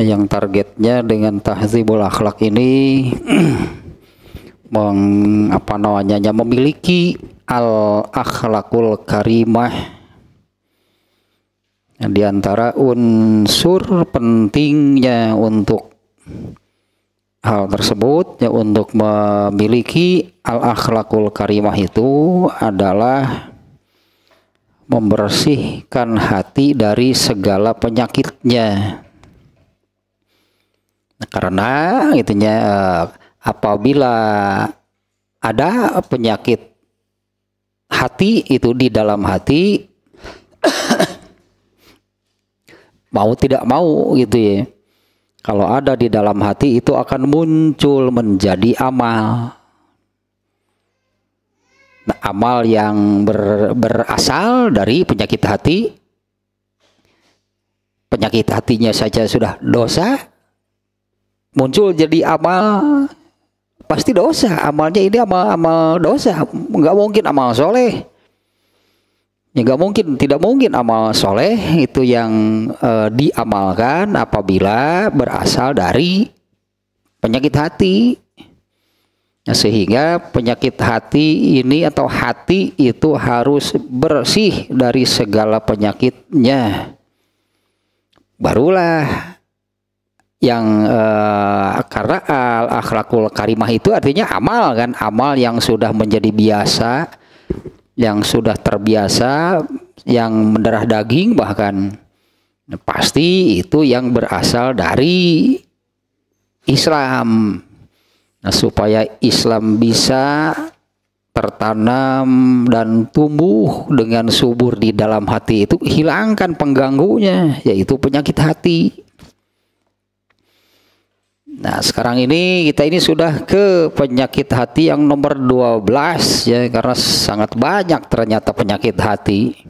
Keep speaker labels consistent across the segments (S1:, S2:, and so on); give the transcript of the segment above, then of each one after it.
S1: yang targetnya dengan tahzibul akhlak ini meng apa namanya memiliki al akhlakul karimah di antara unsur pentingnya untuk hal tersebut ya untuk memiliki al akhlakul karimah itu adalah membersihkan hati dari segala penyakitnya karena gitunya eh, apabila ada penyakit hati itu di dalam hati mau tidak mau gitu ya kalau ada di dalam hati itu akan muncul menjadi amal nah, amal yang ber, berasal dari penyakit hati penyakit hatinya saja sudah dosa muncul jadi amal pasti dosa amalnya ini amal amal dosa nggak mungkin amal soleh ya nggak mungkin tidak mungkin amal soleh itu yang e, diamalkan apabila berasal dari penyakit hati nah, sehingga penyakit hati ini atau hati itu harus bersih dari segala penyakitnya barulah yang eh, karena al eh, akhlakul karimah itu artinya amal kan amal yang sudah menjadi biasa yang sudah terbiasa yang mendarah daging bahkan nah, pasti itu yang berasal dari Islam nah supaya Islam bisa tertanam dan tumbuh dengan subur di dalam hati itu hilangkan pengganggunya yaitu penyakit hati Nah, sekarang ini kita ini sudah ke penyakit hati yang nomor 12 ya karena sangat banyak ternyata penyakit hati.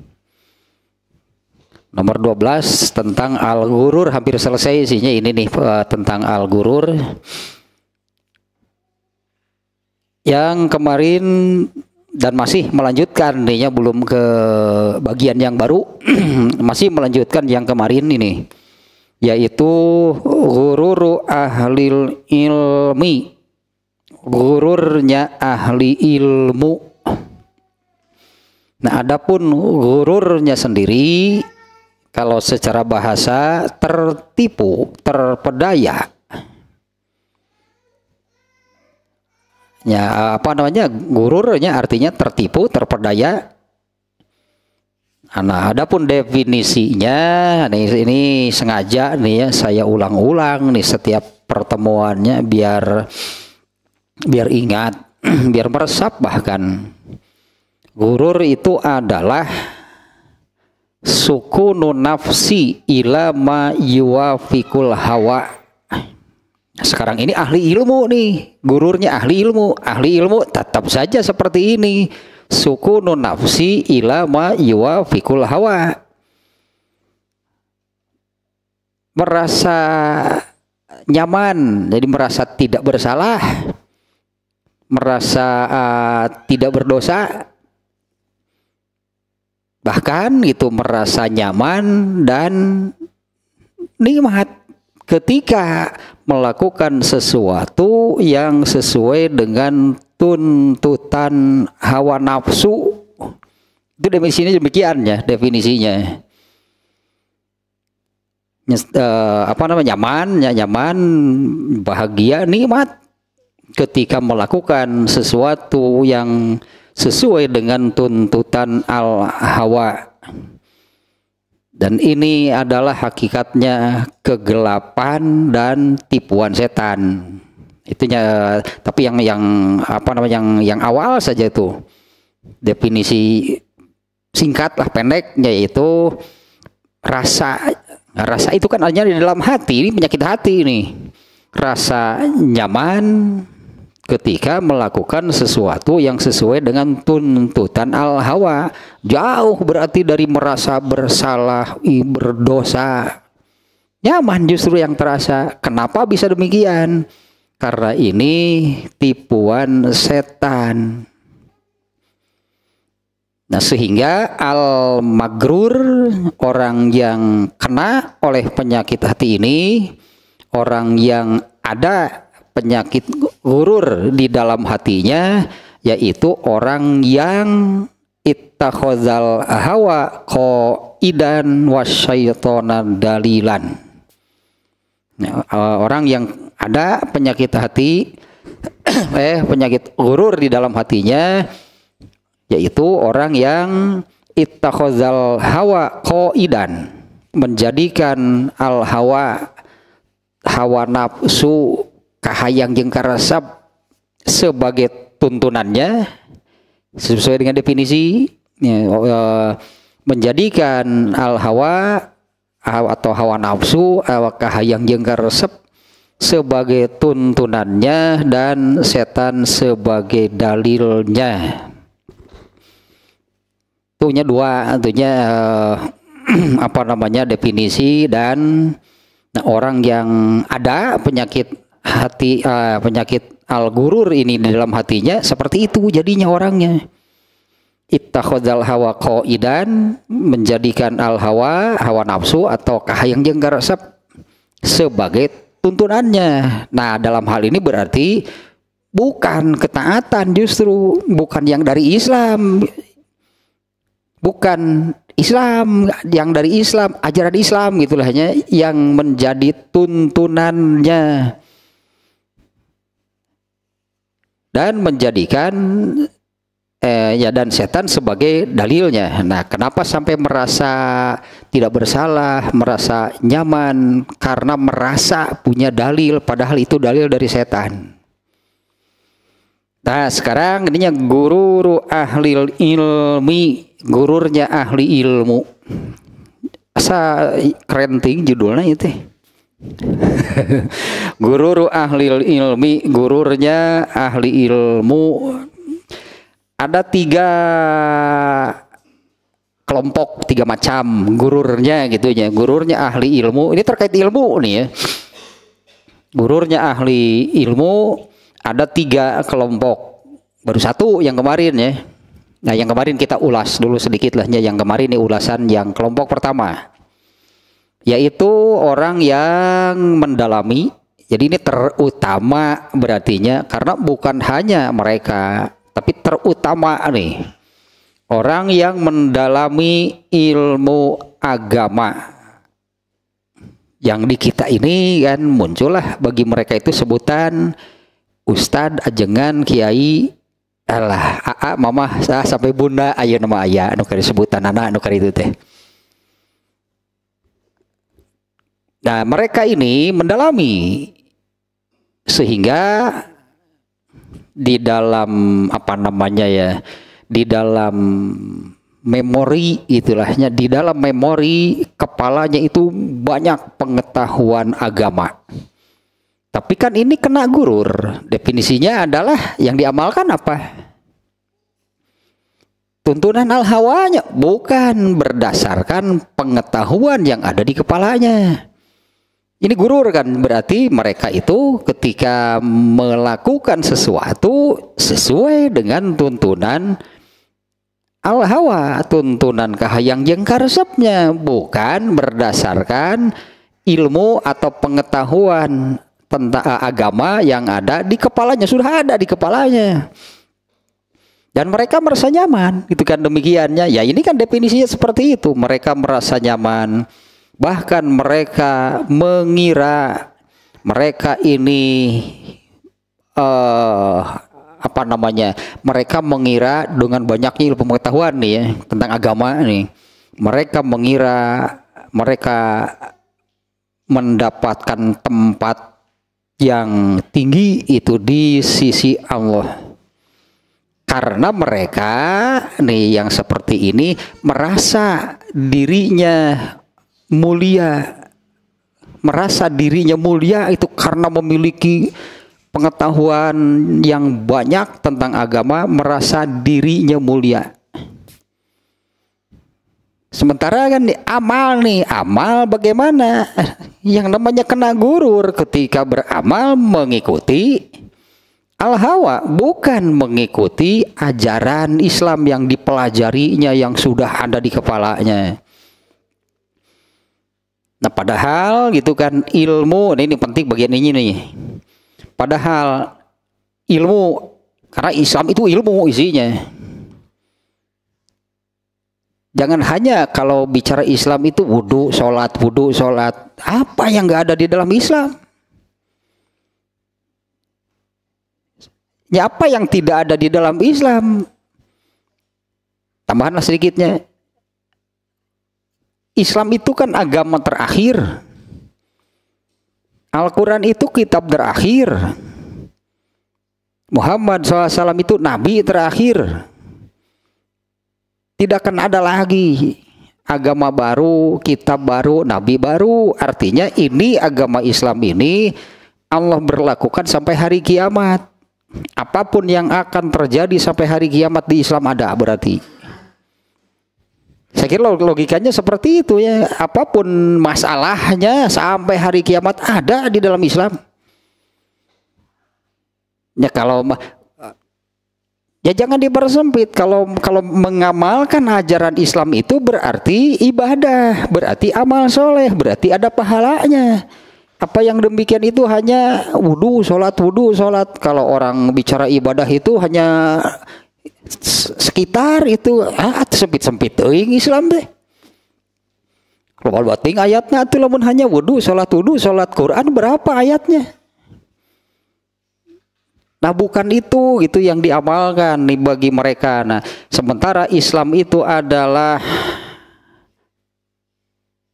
S1: Nomor 12 tentang al-ghurur hampir selesai isinya ini nih eh, tentang al-ghurur. Yang kemarin dan masih melanjutkan nih belum ke bagian yang baru masih melanjutkan yang kemarin ini yaitu gururu ahli ilmi gururnya ahli ilmu nah adapun gururnya sendiri kalau secara bahasa tertipu terpedaya ya apa namanya gururnya artinya tertipu terpedaya Nah, adapun definisinya nih ini sengaja nih ya saya ulang-ulang nih setiap pertemuannya biar biar ingat, biar meresap bahkan. Gurur itu adalah suku nunafsi ila ma yuwafikul hawa. Sekarang ini ahli ilmu nih, gururnya ahli ilmu, ahli ilmu tetap saja seperti ini sukunu nafsi ila ma fikul hawa merasa nyaman jadi merasa tidak bersalah merasa uh, tidak berdosa bahkan itu merasa nyaman dan nikmat ketika melakukan sesuatu yang sesuai dengan tuntutan hawa nafsu itu definisinya demikian ya definisinya eh, apa namanya nyaman ya nyaman bahagia nikmat ketika melakukan sesuatu yang sesuai dengan tuntutan al hawa dan ini adalah hakikatnya kegelapan dan tipuan setan. Itunya tapi yang yang apa namanya yang yang awal saja itu. Definisi singkat lah pendeknya yaitu rasa rasa itu kan hanya di dalam hati, ini penyakit hati ini. Rasa nyaman, ketika melakukan sesuatu yang sesuai dengan tuntutan al-hawa jauh berarti dari merasa bersalah berdosa nyaman justru yang terasa kenapa bisa demikian karena ini tipuan setan nah sehingga al-magrur orang yang kena oleh penyakit hati ini orang yang ada penyakit gurur di dalam hatinya yaitu orang yang ittakhazal hawa qaidan wasyaitonan dalilan. Nah, orang yang ada penyakit hati eh penyakit gurur di dalam hatinya yaitu orang yang ittakhazal hawa qaidan menjadikan al hawa hawa nafsu kahayang Jengkar karasep sebagai tuntunannya sesuai dengan definisi ya, oh, ya menjadikan al hawa atau hawa nafsu awak kahayang Jengkar karesep sebagai tuntunannya dan setan sebagai dalilnya. Tuhnya dua, tentunya eh, apa namanya definisi dan nah, orang yang ada penyakit hati uh, penyakit al-gurur ini di dalam hatinya seperti itu jadinya orangnya ittakhadzal hawa qaidan menjadikan al hawa hawa nafsu atau kahayang jenggar resep sebagai tuntunannya. Nah, dalam hal ini berarti bukan ketaatan justru bukan yang dari Islam. Bukan Islam yang dari Islam, ajaran Islam gitulahnya yang menjadi tuntunannya dan menjadikan eh, ya dan setan sebagai dalilnya. Nah, kenapa sampai merasa tidak bersalah, merasa nyaman karena merasa punya dalil padahal itu dalil dari setan. Nah, sekarang ininya guru ahli ilmi, gurunya ahli ilmu. Asa keren ting judulnya itu guru ahli ilmi, gururnya ahli ilmu. Ada tiga kelompok tiga macam gururnya gitu ya gururnya ahli ilmu ini terkait ilmu nih ya gururnya ahli ilmu ada tiga kelompok baru satu yang kemarin ya nah yang kemarin kita ulas dulu sedikit lah ya yang kemarin ini ulasan yang kelompok pertama yaitu orang yang mendalami. Jadi ini terutama berartinya karena bukan hanya mereka, tapi terutama nih orang yang mendalami ilmu agama. Yang di kita ini kan muncullah bagi mereka itu sebutan Ustad ajengan, kiai, Allah, aa, mama, sah, sampai bunda, ayah nama ayah, nukar sebutan anak, nukar itu teh. Nah, mereka ini mendalami sehingga di dalam apa namanya ya, di dalam memori itulahnya di dalam memori kepalanya itu banyak pengetahuan agama. Tapi kan ini kena gurur. Definisinya adalah yang diamalkan apa? Tuntunan al-hawanya bukan berdasarkan pengetahuan yang ada di kepalanya. Ini guru kan berarti mereka itu ketika melakukan sesuatu sesuai dengan tuntunan al hawa, tuntunan kahayang yang karsepnya bukan berdasarkan ilmu atau pengetahuan tentang eh, agama yang ada di kepalanya, sudah ada di kepalanya. Dan mereka merasa nyaman, itu kan demikiannya. Ya ini kan definisinya seperti itu, mereka merasa nyaman Bahkan mereka mengira mereka ini uh, apa namanya? Mereka mengira dengan banyaknya ilmu pengetahuan nih ya tentang agama nih. Mereka mengira mereka mendapatkan tempat yang tinggi itu di sisi Allah. Karena mereka nih yang seperti ini merasa dirinya mulia merasa dirinya mulia itu karena memiliki pengetahuan yang banyak tentang agama merasa dirinya mulia sementara kan amal nih amal bagaimana yang namanya kena gurur ketika beramal mengikuti Al-Hawa bukan mengikuti ajaran Islam yang dipelajarinya yang sudah ada di kepalanya Nah padahal gitu kan ilmu ini, nah, ini penting bagian ini nih. Padahal ilmu karena Islam itu ilmu isinya. Jangan hanya kalau bicara Islam itu wudhu, sholat, wudhu, sholat. Apa yang nggak ada di dalam Islam? Ya apa yang tidak ada di dalam Islam? Tambahanlah sedikitnya. Islam itu kan agama terakhir. Al-Quran itu kitab terakhir. Muhammad SAW itu nabi terakhir. Tidak akan ada lagi agama baru, kitab baru, nabi baru. Artinya ini agama Islam ini Allah berlakukan sampai hari kiamat. Apapun yang akan terjadi sampai hari kiamat di Islam ada berarti. Saya kira logikanya seperti itu ya. Apapun masalahnya sampai hari kiamat ada di dalam Islam. Ya kalau ya jangan dipersempit kalau kalau mengamalkan ajaran Islam itu berarti ibadah, berarti amal soleh, berarti ada pahalanya. Apa yang demikian itu hanya wudhu, sholat wudhu, sholat. Kalau orang bicara ibadah itu hanya sekitar itu ah sempit-sempit eh, ini Islam deh kalau buat ting ayatnya itu lamun hanya wudhu sholat wudhu sholat Quran berapa ayatnya? Nah bukan itu gitu yang diamalkan nih bagi mereka. Nah sementara Islam itu adalah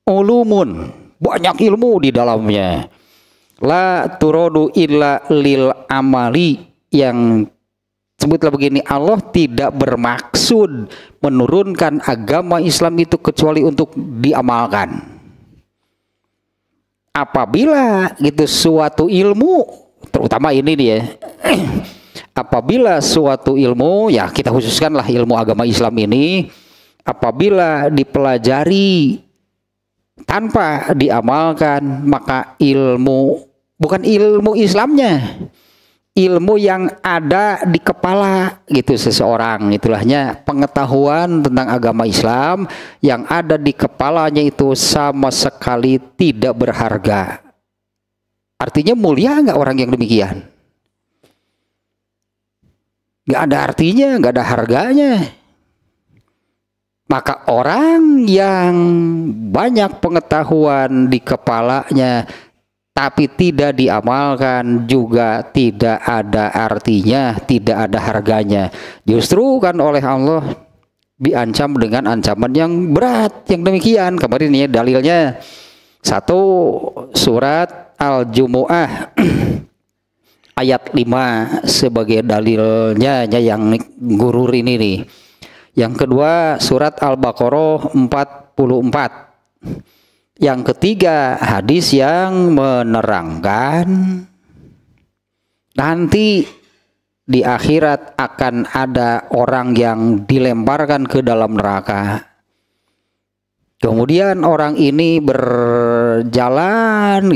S1: ulumun banyak ilmu di dalamnya. La turodu illa lil amali yang sebutlah begini Allah tidak bermaksud menurunkan agama Islam itu kecuali untuk diamalkan apabila gitu suatu ilmu terutama ini dia ya, apabila suatu ilmu ya kita khususkanlah ilmu agama Islam ini apabila dipelajari tanpa diamalkan maka ilmu bukan ilmu Islamnya ilmu yang ada di kepala gitu seseorang itulahnya pengetahuan tentang agama Islam yang ada di kepalanya itu sama sekali tidak berharga artinya mulia nggak orang yang demikian nggak ada artinya nggak ada harganya maka orang yang banyak pengetahuan di kepalanya tapi tidak diamalkan juga tidak ada artinya, tidak ada harganya. Justru kan oleh Allah diancam dengan ancaman yang berat yang demikian. Kemarin ya dalilnya satu surat Al-Jumuah ayat 5 sebagai dalilnya ya yang gurur ini nih. Yang kedua surat Al-Baqarah 44 yang ketiga, hadis yang menerangkan nanti di akhirat akan ada orang yang dilemparkan ke dalam neraka. Kemudian orang ini berjalan,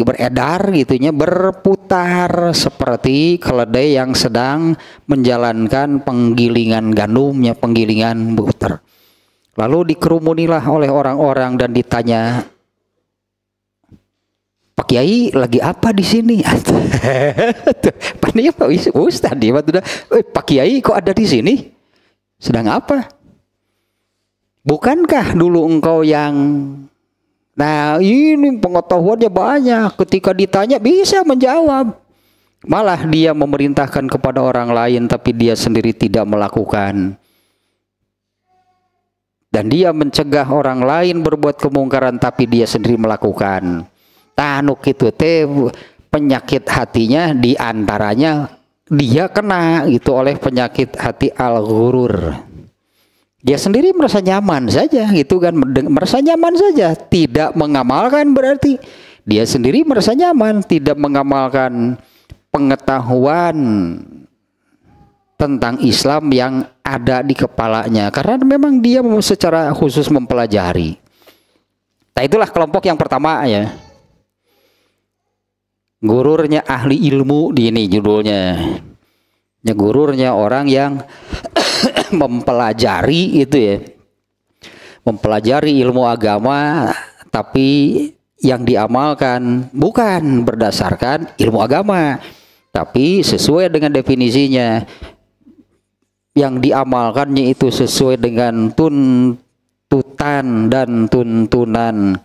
S1: beredar gitunya, berputar seperti keledai yang sedang menjalankan penggilingan gandumnya, penggilingan buter. Lalu dikerumunilah oleh orang-orang dan ditanya, Kiai lagi apa di sini? Pandai ya, Pak Ustad dia udah, eh, Pak Kiai kok ada di sini? Sedang apa? Bukankah dulu engkau yang Nah ini pengetahuannya banyak Ketika ditanya bisa menjawab Malah dia memerintahkan kepada orang lain Tapi dia sendiri tidak melakukan Dan dia mencegah orang lain berbuat kemungkaran Tapi dia sendiri melakukan Nah, itu teh penyakit hatinya diantaranya dia kena gitu oleh penyakit hati al-ghurur. Dia sendiri merasa nyaman saja gitu kan, merasa nyaman saja, tidak mengamalkan berarti dia sendiri merasa nyaman, tidak mengamalkan pengetahuan tentang Islam yang ada di kepalanya karena memang dia secara khusus mempelajari. Nah itulah kelompok yang pertama ya gururnya ahli ilmu di ini judulnya ya gururnya orang yang mempelajari itu ya mempelajari ilmu agama tapi yang diamalkan bukan berdasarkan ilmu agama tapi sesuai dengan definisinya yang diamalkannya itu sesuai dengan tuntutan dan tuntunan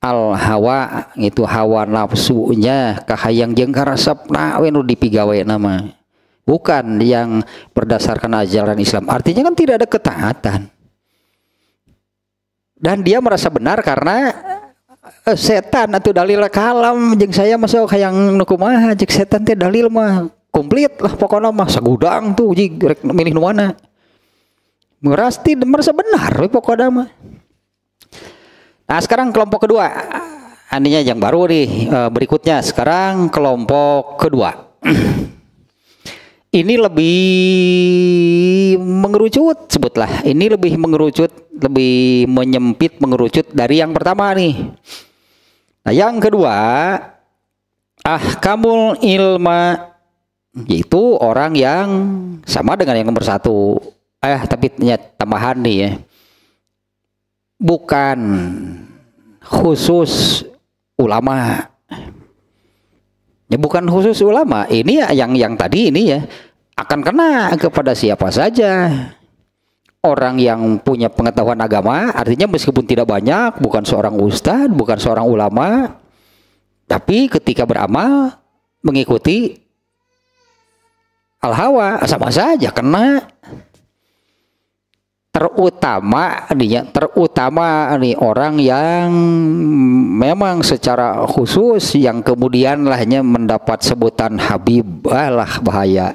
S1: al hawa itu hawa nafsunya kahayang yang karasapna we dipigawe nama bukan yang berdasarkan ajaran Islam artinya kan tidak ada ketaatan dan dia merasa benar karena eh, setan atau dalil kalam jeng saya masuk hayang nukumah, jeng setan teh dalil mah komplit lah pokoknya mah segudang tuh jeng milih nuana merasti merasa benar pokoknya mah Nah sekarang kelompok kedua, aninya yang baru nih eh, berikutnya. Sekarang kelompok kedua. ini lebih mengerucut sebutlah. Ini lebih mengerucut, lebih menyempit mengerucut dari yang pertama nih. Nah yang kedua, ah kamul ilma yaitu orang yang sama dengan yang nomor satu. Eh tapi tambahan nih ya bukan khusus ulama ya bukan khusus ulama ini ya yang yang tadi ini ya akan kena kepada siapa saja orang yang punya pengetahuan agama artinya meskipun tidak banyak bukan seorang ustadz bukan seorang ulama tapi ketika beramal mengikuti al hawa sama saja kena terutama nih terutama nih orang yang memang secara khusus yang kemudian lahnya mendapat sebutan Habib lah bahaya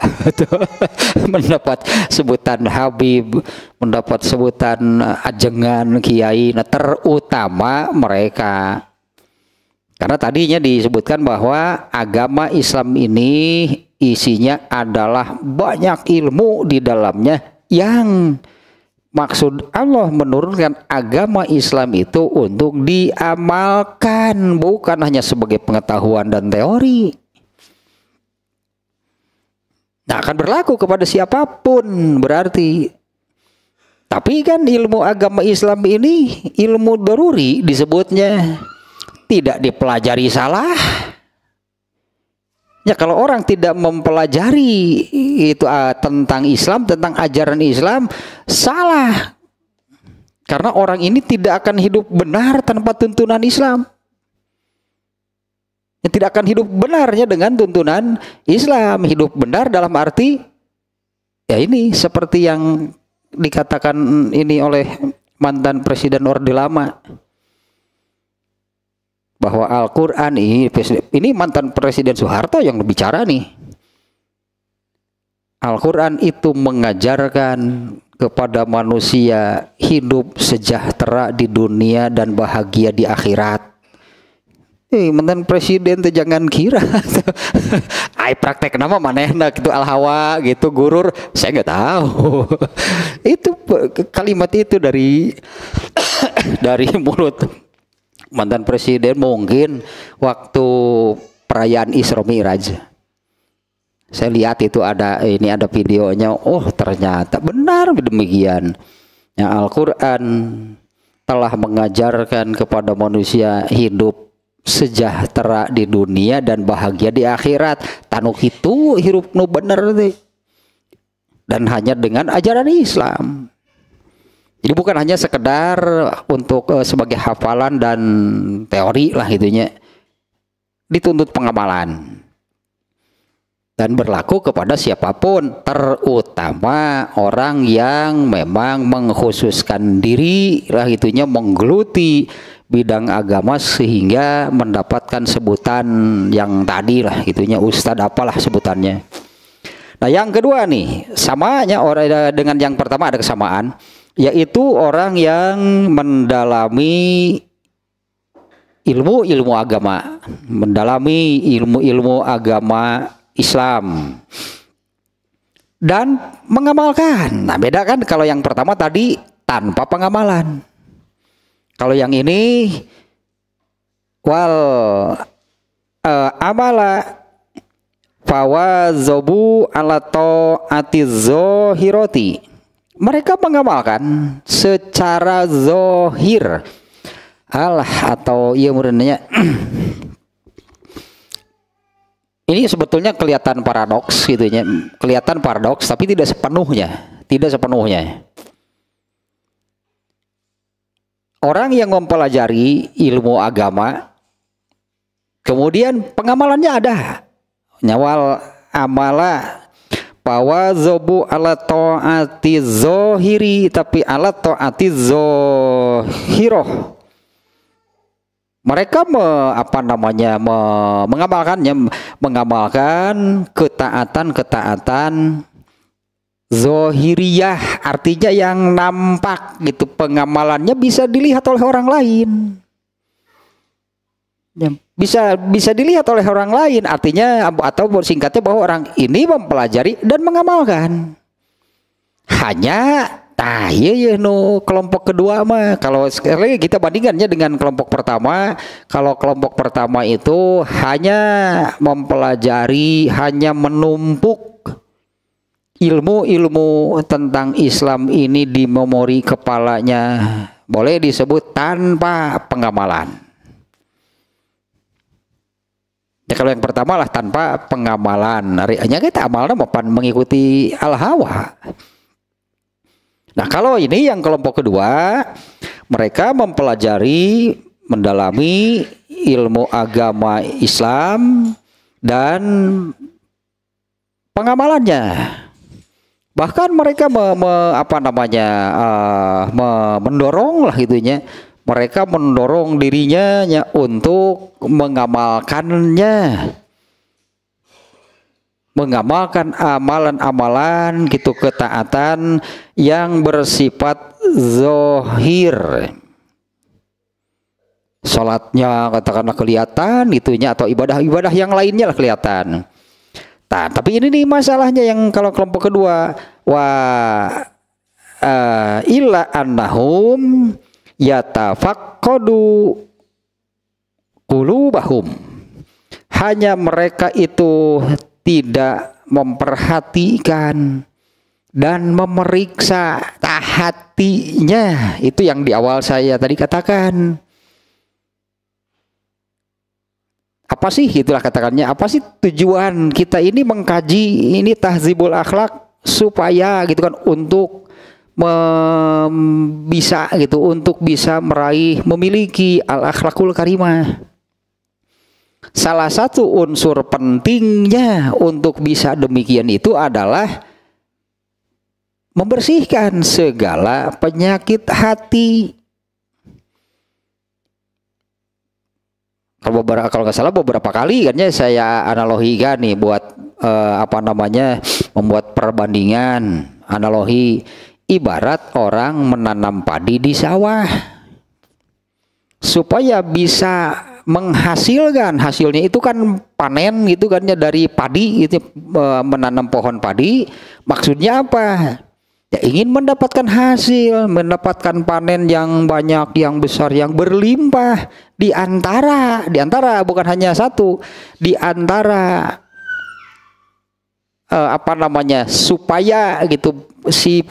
S1: mendapat sebutan Habib mendapat sebutan ajengan kiai nah terutama mereka karena tadinya disebutkan bahwa agama Islam ini isinya adalah banyak ilmu di dalamnya yang maksud Allah menurunkan agama Islam itu untuk diamalkan bukan hanya sebagai pengetahuan dan teori nah akan berlaku kepada siapapun berarti tapi kan ilmu agama Islam ini ilmu daruri disebutnya tidak dipelajari salah Ya kalau orang tidak mempelajari itu uh, tentang Islam, tentang ajaran Islam, salah. Karena orang ini tidak akan hidup benar tanpa tuntunan Islam. Ya, tidak akan hidup benarnya dengan tuntunan Islam, hidup benar dalam arti ya ini seperti yang dikatakan ini oleh mantan presiden Orde Lama bahwa Al-Qur'an ini ini mantan Presiden Soeharto yang bicara nih. Al-Qur'an itu mengajarkan kepada manusia hidup sejahtera di dunia dan bahagia di akhirat. Eh, mantan presiden tuh jangan kira. Ai praktek nama mana enak gitu alhawa gitu gurur saya nggak tahu. itu kalimat itu dari dari mulut mantan presiden mungkin waktu perayaan Isra Miraj. Saya lihat itu ada ini ada videonya. Oh, ternyata benar demikian. Ya, Al-Qur'an telah mengajarkan kepada manusia hidup sejahtera di dunia dan bahagia di akhirat. Tanu itu hirup nu bener deh. Dan hanya dengan ajaran Islam. Jadi bukan hanya sekedar untuk uh, sebagai hafalan dan teori lah itunya Dituntut pengamalan. Dan berlaku kepada siapapun, terutama orang yang memang mengkhususkan diri lah itunya menggeluti bidang agama sehingga mendapatkan sebutan yang tadi lah itunya ustadz apalah sebutannya. Nah, yang kedua nih, samanya orang eh, dengan yang pertama ada kesamaan yaitu orang yang mendalami ilmu-ilmu agama, mendalami ilmu-ilmu agama Islam dan mengamalkan. Nah, beda kan kalau yang pertama tadi tanpa pengamalan. Kalau yang ini wal uh, amala fawazobu alato atizohiroti. hiroti mereka mengamalkan secara zohir hal atau ia murninya ini sebetulnya kelihatan paradoks gitu ya kelihatan paradoks tapi tidak sepenuhnya tidak sepenuhnya orang yang mempelajari ilmu agama kemudian pengamalannya ada nyawal amala Pawazobu ala ta'ati zohiri tapi ala ta'ati zohiroh mereka me, apa namanya me, mengamalkannya mengamalkan ya, ketaatan ketaatan zohiriyah artinya yang nampak gitu pengamalannya bisa dilihat oleh orang lain bisa bisa dilihat oleh orang lain artinya atau singkatnya bahwa orang ini mempelajari dan mengamalkan hanya Nah, iya iya no kelompok kedua mah kalau sekali kita bandingannya dengan kelompok pertama, kalau kelompok pertama itu hanya mempelajari, hanya menumpuk ilmu-ilmu tentang Islam ini di memori kepalanya, boleh disebut tanpa pengamalan. Ya kalau yang pertama lah tanpa pengamalan. Nah, hanya kita amalnya maupun mengikuti al-hawa. Nah kalau ini yang kelompok kedua, mereka mempelajari, mendalami ilmu agama Islam dan pengamalannya. Bahkan mereka me, me, apa namanya uh, me, mendorong lah gitunya mereka mendorong dirinya untuk mengamalkannya mengamalkan amalan-amalan gitu ketaatan yang bersifat zohir sholatnya katakanlah kelihatan gitunya atau ibadah-ibadah yang lainnya lah kelihatan nah, tapi ini nih masalahnya yang kalau kelompok kedua wa uh, illa annahum kulu bahum. hanya mereka itu tidak memperhatikan dan memeriksa hatinya itu yang di awal saya tadi katakan apa sih itulah katakannya apa sih tujuan kita ini mengkaji ini tahzibul akhlak supaya gitu kan untuk mem, bisa gitu untuk bisa meraih memiliki al akhlakul karimah. Salah satu unsur pentingnya untuk bisa demikian itu adalah membersihkan segala penyakit hati. Kalau beberapa kalau nggak salah beberapa kali kan ya saya kan nih buat eh, apa namanya membuat perbandingan analogi ibarat orang menanam padi di sawah supaya bisa menghasilkan hasilnya itu kan panen gitu kan ya dari padi itu e, menanam pohon padi maksudnya apa ya ingin mendapatkan hasil mendapatkan panen yang banyak yang besar yang berlimpah di antara di antara bukan hanya satu di antara eh, apa namanya supaya gitu si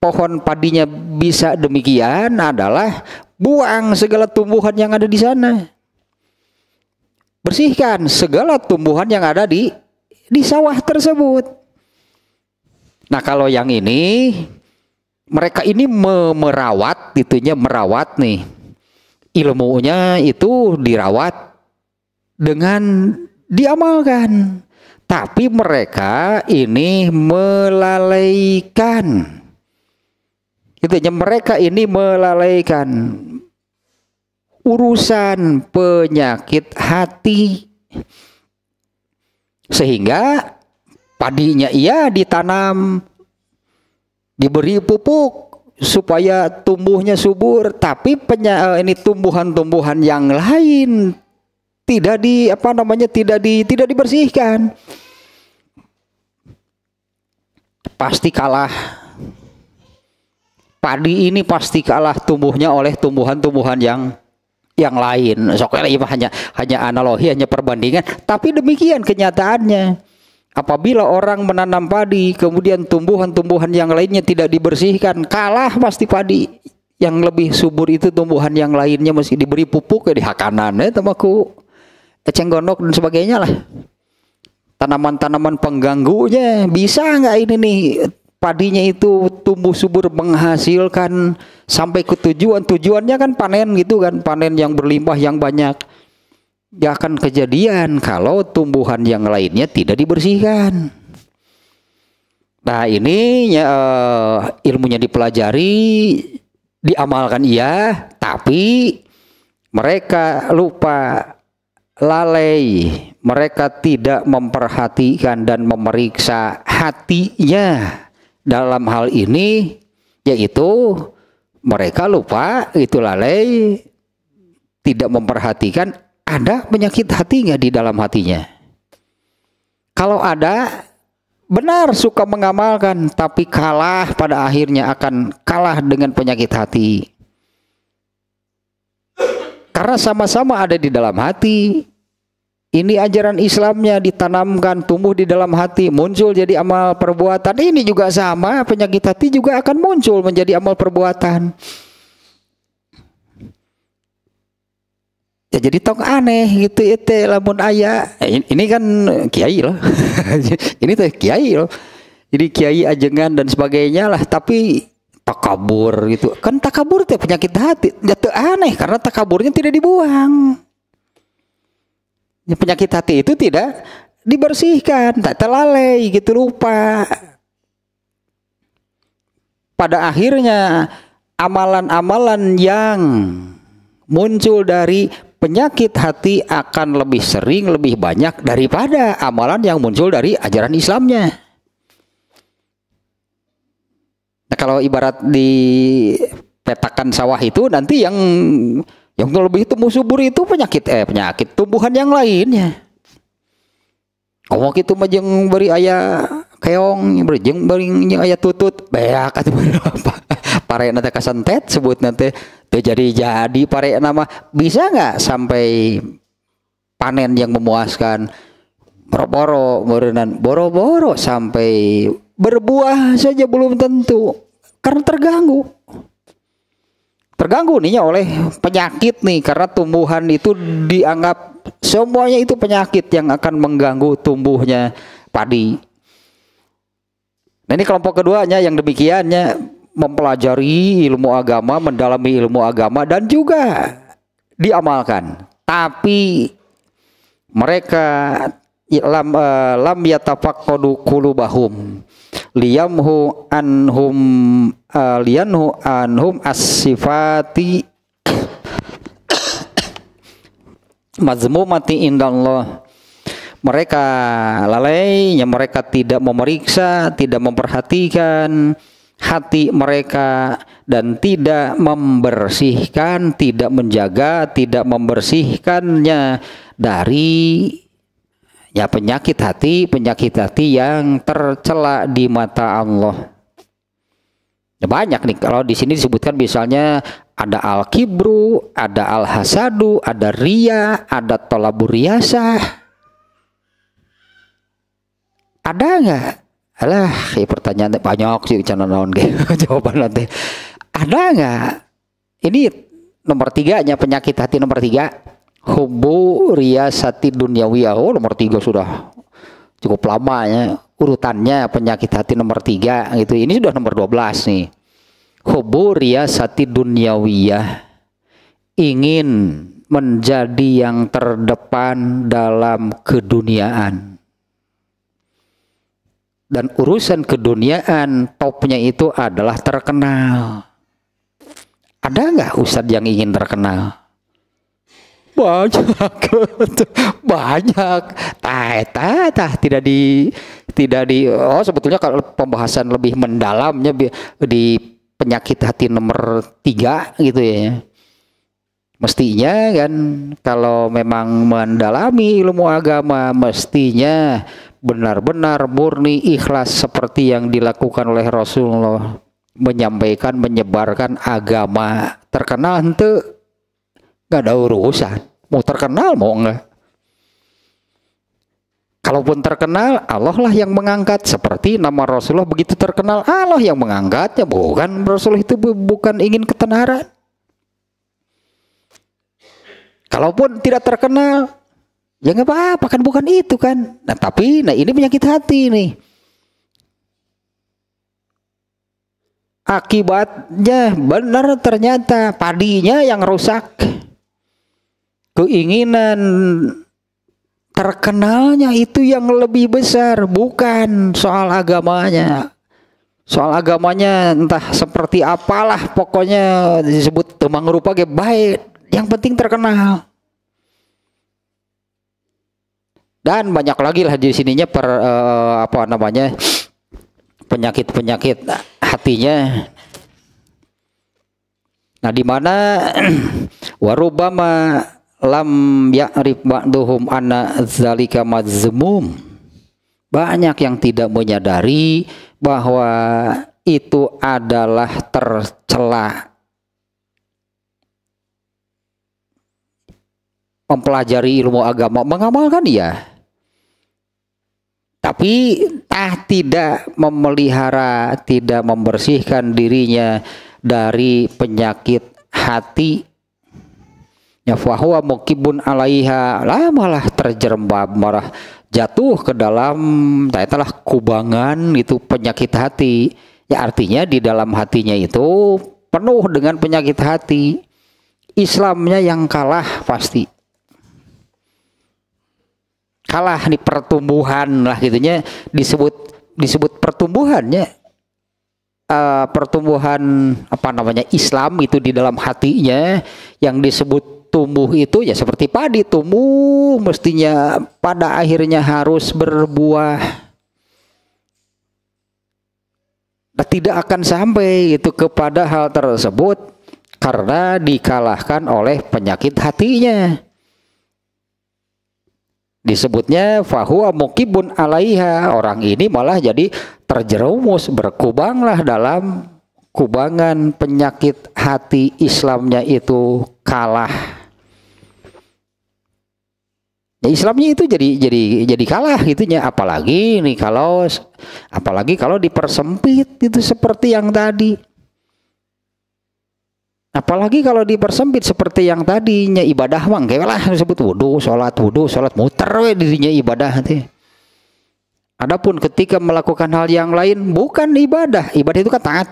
S1: pohon padinya bisa demikian adalah buang segala tumbuhan yang ada di sana. Bersihkan segala tumbuhan yang ada di di sawah tersebut. Nah, kalau yang ini mereka ini merawat itunya merawat nih. Ilmunya itu dirawat dengan diamalkan. Tapi mereka ini melalaikan Intinya mereka ini melalaikan urusan penyakit hati sehingga padinya ia ditanam diberi pupuk supaya tumbuhnya subur tapi penya, eh, ini tumbuhan-tumbuhan yang lain tidak di apa namanya tidak di tidak dibersihkan pasti kalah padi ini pasti kalah tumbuhnya oleh tumbuhan-tumbuhan yang yang lain. Soalnya ini hanya hanya analogi, hanya perbandingan, tapi demikian kenyataannya. Apabila orang menanam padi, kemudian tumbuhan-tumbuhan yang lainnya tidak dibersihkan, kalah pasti padi yang lebih subur itu tumbuhan yang lainnya mesti diberi pupuk ya eh, di hakanan ya eh, tamaku eceng gondok dan sebagainya lah tanaman-tanaman pengganggunya bisa nggak ini nih padinya itu tumbuh subur menghasilkan sampai ke tujuan tujuannya kan panen gitu kan panen yang berlimpah yang banyak ya akan kejadian kalau tumbuhan yang lainnya tidak dibersihkan nah ini ya, eh, ilmunya dipelajari diamalkan iya tapi mereka lupa lalai mereka tidak memperhatikan dan memeriksa hatinya dalam hal ini yaitu mereka lupa itu lalai tidak memperhatikan ada penyakit hati nggak di dalam hatinya. Kalau ada benar suka mengamalkan tapi kalah pada akhirnya akan kalah dengan penyakit hati. Karena sama-sama ada di dalam hati, ini ajaran Islamnya ditanamkan tumbuh di dalam hati, muncul jadi amal perbuatan. Ini juga sama, penyakit hati juga akan muncul menjadi amal perbuatan. Ya jadi tong aneh gitu itu lamun ayah eh, ini kan kiai loh. ini tuh kiai loh. Jadi kiai ajengan dan sebagainya lah tapi takabur gitu. Kan takabur itu penyakit hati. Jatuh ya aneh karena takaburnya tidak dibuang. Ya, penyakit hati itu tidak dibersihkan, tak terlalai gitu lupa. Pada akhirnya amalan-amalan yang muncul dari penyakit hati akan lebih sering, lebih banyak daripada amalan yang muncul dari ajaran Islamnya. Nah, kalau ibarat di petakan sawah itu nanti yang yang lebih tumbuh subur itu penyakit eh penyakit tumbuhan yang lainnya. Kamu gitu majeng beri ayah keong, beri jeng beri ayah tutut, beak atau berapa? Pare nanti kasentet sebut nanti terjadi jadi pare nama bisa nggak sampai panen yang memuaskan boro-boro berenan boro-boro sampai berbuah saja belum tentu karena terganggu terganggu nih ya oleh penyakit nih karena tumbuhan itu dianggap semuanya itu penyakit yang akan mengganggu tumbuhnya padi. Nah ini kelompok keduanya yang demikiannya mempelajari ilmu agama, mendalami ilmu agama dan juga diamalkan. Tapi mereka ya, lam, uh, lam yatafaqqadu liyamhu anhum uh, eh, liyanhu anhum asifati mazmumati indallah mereka lalai mereka tidak memeriksa tidak memperhatikan hati mereka dan tidak membersihkan tidak menjaga tidak membersihkannya dari ya penyakit hati penyakit hati yang tercela di mata Allah ya, banyak nih kalau di sini disebutkan misalnya ada al kibru ada al hasadu ada ria ada tolaburiasa ada nggak Alah, ya pertanyaan banyak sih channel naon Jawaban nanti. Ada nggak? Ini nomor tiga, tiganya penyakit hati nomor tiga Hubu riyasati dunyawiyah. Oh, nomor tiga sudah cukup lama ya. Urutannya penyakit hati nomor tiga gitu. Ini sudah nomor dua belas nih. Hubu dunia ya. wiyah Ingin menjadi yang terdepan dalam keduniaan. Dan urusan keduniaan topnya itu adalah terkenal. Ada nggak ustadz yang ingin terkenal? banyak banyak tah tah tidak di tidak di oh sebetulnya kalau pembahasan lebih mendalamnya di penyakit hati nomor tiga gitu ya mestinya kan kalau memang mendalami ilmu agama mestinya benar-benar murni ikhlas seperti yang dilakukan oleh Rasulullah menyampaikan menyebarkan agama terkenal ente Nggak ada urusan. Mau terkenal mau enggak. Kalaupun terkenal, Allah lah yang mengangkat. Seperti nama Rasulullah begitu terkenal, Allah yang mengangkatnya. Bukan Rasulullah itu bukan ingin ketenaran. Kalaupun tidak terkenal, ya nggak apa-apa kan bukan itu kan. Nah tapi, nah ini penyakit hati nih. Akibatnya benar ternyata padinya yang rusak keinginan terkenalnya itu yang lebih besar bukan soal agamanya soal agamanya entah seperti apalah pokoknya disebut temang rupa kayak baik yang penting terkenal dan banyak lagi lah di sininya per uh, apa namanya penyakit-penyakit hatinya nah di mana warubama lam ya'rif ba'duhum anna zalika mazmum banyak yang tidak menyadari bahwa itu adalah tercela mempelajari ilmu agama mengamalkan ya tapi tak tidak memelihara tidak membersihkan dirinya dari penyakit hati ya fahuwa mukibun alaiha lah malah terjerembab marah jatuh ke dalam taitalah kubangan itu penyakit hati ya artinya di dalam hatinya itu penuh dengan penyakit hati Islamnya yang kalah pasti kalah di pertumbuhan lah gitunya disebut disebut pertumbuhannya uh, pertumbuhan apa namanya Islam itu di dalam hatinya yang disebut tumbuh itu ya seperti padi tumbuh mestinya pada akhirnya harus berbuah nah, tidak akan sampai itu kepada hal tersebut karena dikalahkan oleh penyakit hatinya disebutnya fahuwa mukibun alaiha orang ini malah jadi terjerumus berkubanglah dalam kubangan penyakit hati Islamnya itu kalah Ya, Islamnya itu jadi jadi jadi kalah gitunya apalagi nih kalau apalagi kalau dipersempit itu seperti yang tadi apalagi kalau dipersempit seperti yang tadinya ibadah mang lah disebut wudhu sholat wudhu sholat muter we dirinya ibadah nih Adapun ketika melakukan hal yang lain bukan ibadah, ibadah itu kan taat.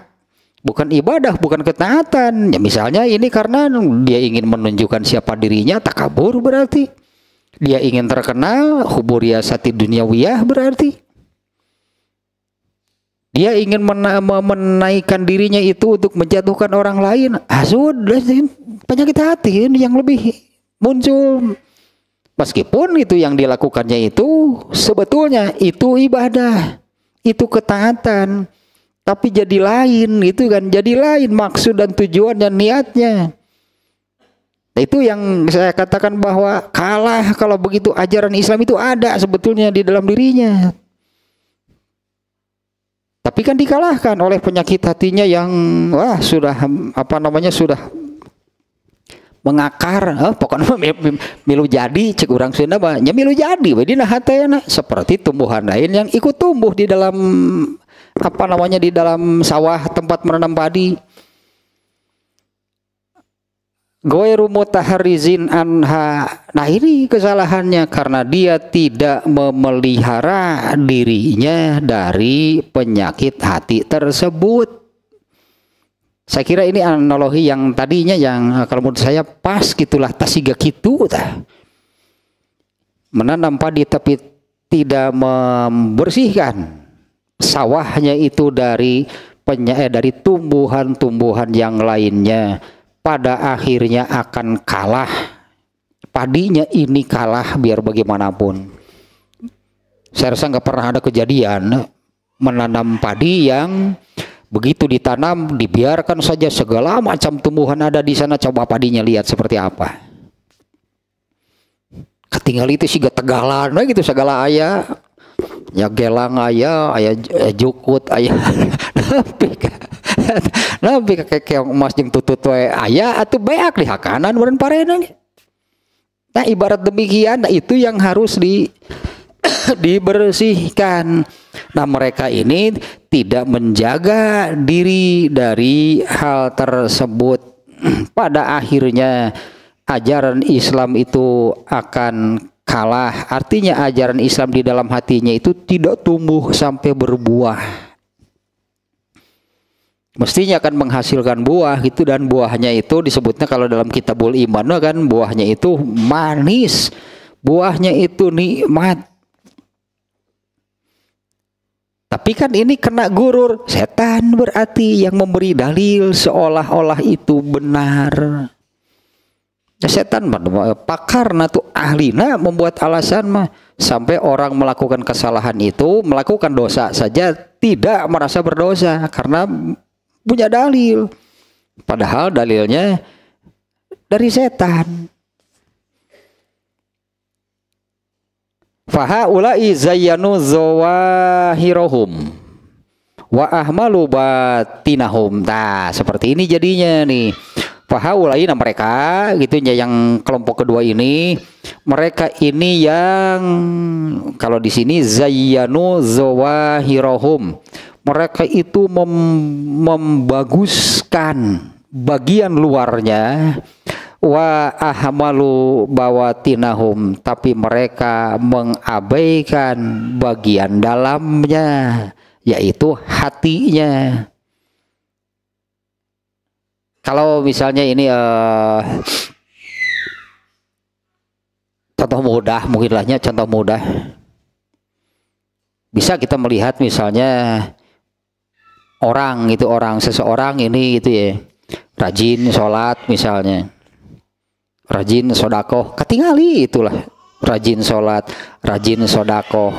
S1: Bukan ibadah, bukan ketaatan. Ya misalnya ini karena dia ingin menunjukkan siapa dirinya, takabur berarti dia ingin terkenal, huburiyasati duniawiyah berarti. Dia ingin mena menaikkan dirinya itu untuk menjatuhkan orang lain. Hasud, ah, penyakit hati yang lebih muncul. Meskipun itu yang dilakukannya itu sebetulnya itu ibadah, itu ketaatan, tapi jadi lain itu kan jadi lain maksud dan tujuannya, niatnya. Itu yang saya katakan bahwa kalah kalau begitu ajaran Islam itu ada sebetulnya di dalam dirinya. Tapi kan dikalahkan oleh penyakit hatinya yang wah sudah apa namanya sudah mengakar eh, pokoknya milu jadi cek orang Sunda mah ya milu jadi jadi nah seperti tumbuhan lain yang ikut tumbuh di dalam apa namanya di dalam sawah tempat menanam padi Goeru mutaharizin anha. Nah ini kesalahannya karena dia tidak memelihara dirinya dari penyakit hati tersebut. Saya kira ini analogi yang tadinya yang eh, kalau menurut saya pas gitulah tasiga gitu. Menanam padi tapi tidak membersihkan sawahnya itu dari penya eh, dari tumbuhan-tumbuhan yang lainnya pada akhirnya akan kalah. Padinya ini kalah biar bagaimanapun. Saya rasa nggak pernah ada kejadian menanam padi yang begitu ditanam dibiarkan saja segala macam tumbuhan ada di sana coba padinya lihat seperti apa ketinggal itu sih tegalan nah gitu segala ayah ya gelang ayah ayah eh, jukut ayah nabi keong emas yang tutut wae ayah ya, atau banyak di hakanan waran parenan nah ibarat demikian nah itu yang harus di dibersihkan nah mereka ini tidak menjaga diri dari hal tersebut pada akhirnya ajaran Islam itu akan kalah artinya ajaran Islam di dalam hatinya itu tidak tumbuh sampai berbuah mestinya akan menghasilkan buah gitu dan buahnya itu disebutnya kalau dalam kitabul iman nah kan buahnya itu manis buahnya itu nikmat tapi kan ini kena gurur setan berarti yang memberi dalil seolah-olah itu benar ya, setan pakar nah tuh ahli nah membuat alasan mah sampai orang melakukan kesalahan itu melakukan dosa saja tidak merasa berdosa karena punya dalil. Padahal dalilnya dari setan. ulai zayyanu zawahirohum wa ahmalu batinahum. Nah, seperti ini jadinya nih. Fahaulai nah mereka gitu ya yang kelompok kedua ini mereka ini yang kalau di sini zayyanu zawahirohum mereka itu mem membaguskan bagian luarnya wa ahmalu bawatinahum tapi mereka mengabaikan bagian dalamnya yaitu hatinya kalau misalnya ini uh, contoh mudah mungkinlahnya contoh mudah bisa kita melihat misalnya orang itu orang seseorang ini gitu ya rajin sholat misalnya rajin sodako ketingali itulah rajin sholat rajin sodako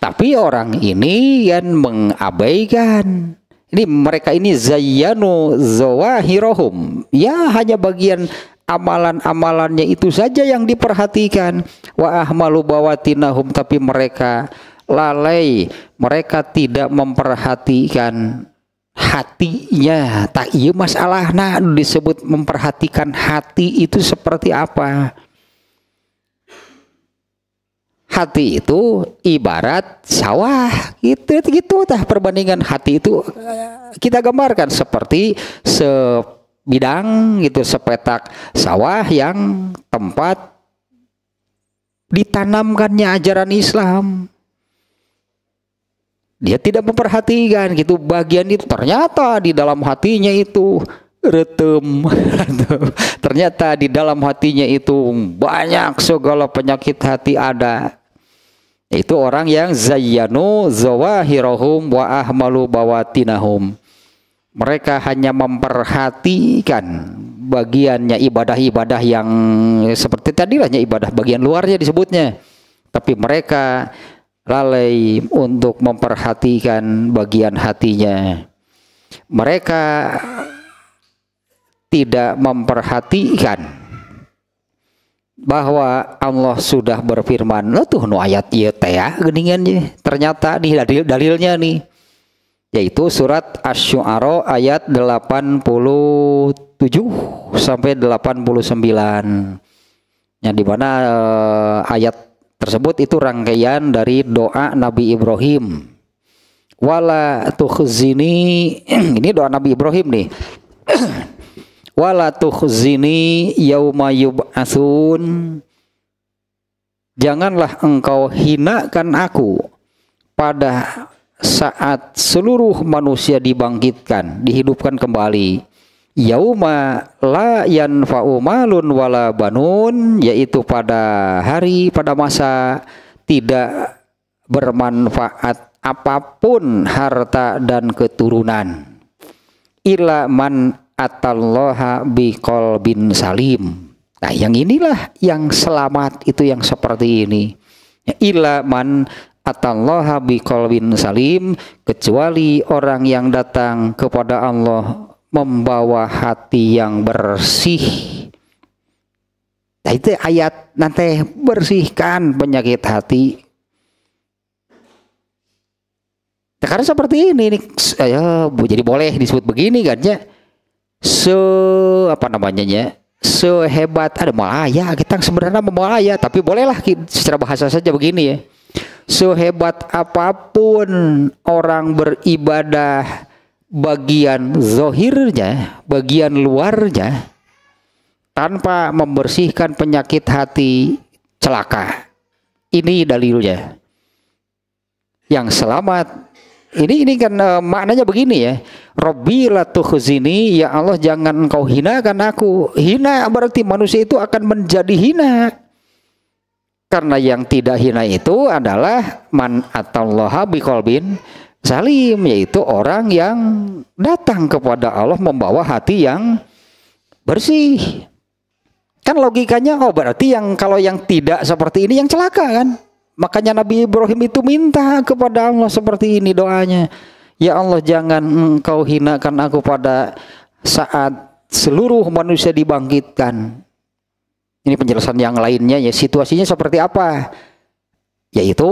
S1: tapi orang ini yang mengabaikan ini mereka ini zayyanu zawahirohum ya hanya bagian amalan-amalannya itu saja yang diperhatikan wa ahmalu bawatinahum tapi mereka lalai mereka tidak memperhatikan hatinya tak iya masalah nah disebut memperhatikan hati itu seperti apa hati itu ibarat sawah gitu gitu tah perbandingan hati itu kita gambarkan seperti sebidang gitu sepetak sawah yang tempat ditanamkannya ajaran Islam dia tidak memperhatikan gitu bagian itu ternyata di dalam hatinya itu retem ternyata di dalam hatinya itu banyak segala penyakit hati ada itu orang yang zayyanu zawahirahum wa ahmalu bawatinahum mereka hanya memperhatikan bagiannya ibadah-ibadah yang seperti tadi lah ibadah bagian luarnya disebutnya tapi mereka lalai untuk memperhatikan bagian hatinya. Mereka tidak memperhatikan bahwa Allah sudah berfirman, tuh nu ayat ieu teh ya, geningan Ternyata nih dalil, dalilnya nih yaitu surat Asy-Syu'ara ayat 87 sampai 89. Yang di mana eh, ayat tersebut itu rangkaian dari doa Nabi Ibrahim wala tuhzini, ini doa Nabi Ibrahim nih wala tuhzini yauma yub'atsun janganlah engkau hinakan aku pada saat seluruh manusia dibangkitkan dihidupkan kembali yauma la yanfa'u malun wala banun yaitu pada hari pada masa tidak bermanfaat apapun harta dan keturunan ila man atallaha biqol bin salim nah yang inilah yang selamat itu yang seperti ini ila man atallaha biqol bin salim kecuali orang yang datang kepada Allah membawa hati yang bersih. Nah, itu ayat nanti bersihkan penyakit hati. Nah, karena seperti ini, ini ayo, jadi boleh disebut begini kan ya. Se apa namanya ya? Sehebat ada malaya kita sebenarnya malaya tapi bolehlah secara bahasa saja begini ya. Sehebat apapun orang beribadah bagian zohirnya, bagian luarnya tanpa membersihkan penyakit hati celaka. Ini dalilnya. Yang selamat ini ini kan uh, maknanya begini ya. Robbi sini ya Allah jangan engkau karena aku. Hina berarti manusia itu akan menjadi hina. Karena yang tidak hina itu adalah man atau atallaha biqalbin salim yaitu orang yang datang kepada Allah membawa hati yang bersih. Kan logikanya oh berarti yang kalau yang tidak seperti ini yang celaka kan? Makanya Nabi Ibrahim itu minta kepada Allah seperti ini doanya. Ya Allah jangan engkau hinakan aku pada saat seluruh manusia dibangkitkan. Ini penjelasan yang lainnya ya situasinya seperti apa? yaitu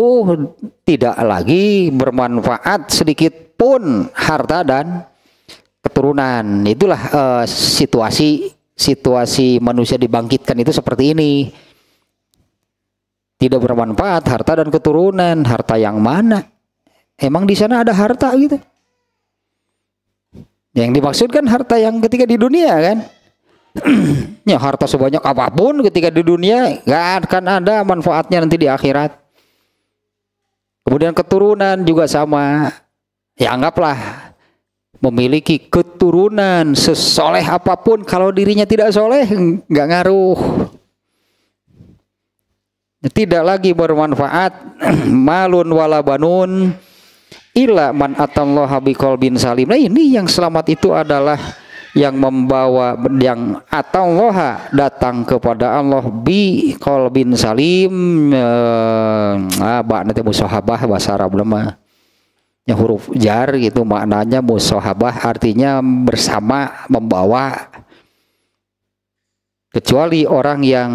S1: tidak lagi bermanfaat sedikit pun harta dan keturunan. Itulah uh, situasi situasi manusia dibangkitkan itu seperti ini. Tidak bermanfaat harta dan keturunan, harta yang mana? Emang di sana ada harta gitu? Yang dimaksudkan harta yang ketika di dunia kan? ya harta sebanyak apapun ketika di dunia nggak akan ada manfaatnya nanti di akhirat. Kemudian keturunan juga sama. Ya anggaplah memiliki keturunan sesoleh apapun kalau dirinya tidak soleh nggak ngaruh tidak lagi bermanfaat malun wala banun illa man atallaha bin salim nah ini yang selamat itu adalah yang membawa yang atau loha datang kepada Allah bi bin salim abah eh, nanti musohabah bahasa Arab lemah ya huruf jar gitu maknanya musohabah artinya bersama membawa kecuali orang yang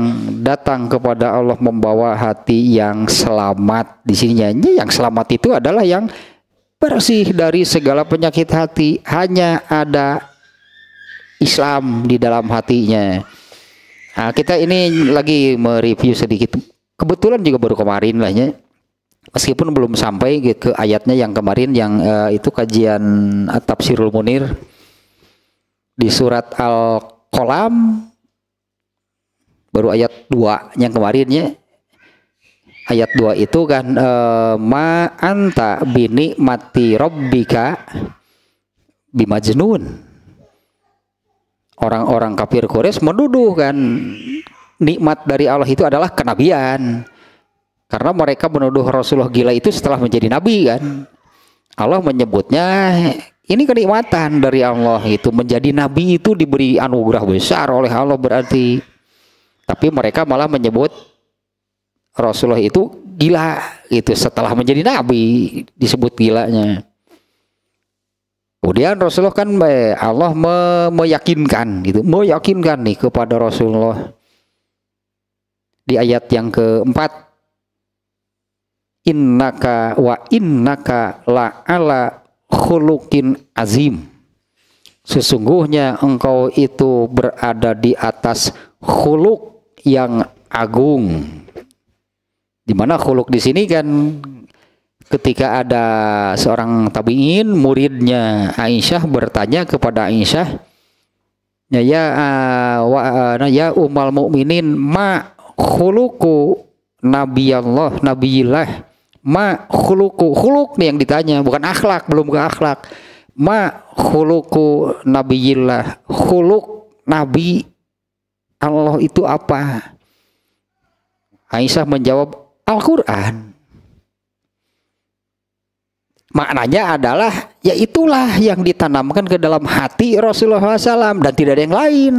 S1: datang kepada Allah membawa hati yang selamat di sininya yang selamat itu adalah yang bersih dari segala penyakit hati hanya ada Islam di dalam hatinya. Nah, kita ini lagi mereview sedikit. Kebetulan juga baru kemarin lah ya. Meskipun belum sampai ke, ayatnya yang kemarin yang uh, itu kajian Tafsirul Munir di surat Al-Qalam baru ayat 2 yang kemarin ya. ayat 2 itu kan uh, ma anta bini mati robbika bimajnun orang-orang kafir Quraisy menduduh kan nikmat dari Allah itu adalah kenabian. Karena mereka menuduh Rasulullah gila itu setelah menjadi nabi kan. Allah menyebutnya ini kenikmatan dari Allah itu menjadi nabi itu diberi anugerah besar oleh Allah berarti. Tapi mereka malah menyebut Rasulullah itu gila itu setelah menjadi nabi disebut gilanya. Kemudian Rasulullah kan Allah me meyakinkan gitu, meyakinkan nih kepada Rasulullah di ayat yang keempat innaka wa innaka la ala khulukin azim sesungguhnya engkau itu berada di atas khuluk yang agung di mana khuluk di sini kan ketika ada seorang tabiin muridnya Aisyah bertanya kepada Aisyah ya ya uh, wa, ah, nah, ya umal mukminin ma khuluku nabi Allah nabiillah ma khuluku khuluk nih yang ditanya bukan akhlak belum ke akhlak ma khuluku nabiillah khuluk nabi Allah itu apa Aisyah menjawab Al-Qur'an Maknanya adalah yaitulah yang ditanamkan ke dalam hati Rasulullah SAW dan tidak ada yang lain.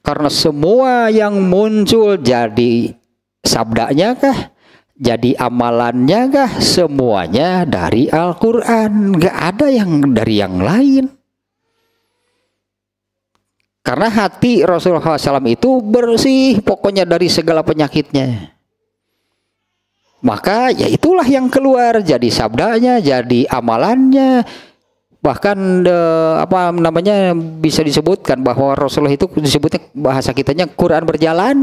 S1: Karena semua yang muncul jadi sabdanya kah? Jadi amalannya kah? Semuanya dari Al-Quran. Gak ada yang dari yang lain. Karena hati Rasulullah SAW itu bersih pokoknya dari segala penyakitnya maka ya itulah yang keluar jadi sabdanya jadi amalannya bahkan de, eh, apa namanya bisa disebutkan bahwa Rasulullah itu disebutnya bahasa kitanya Quran berjalan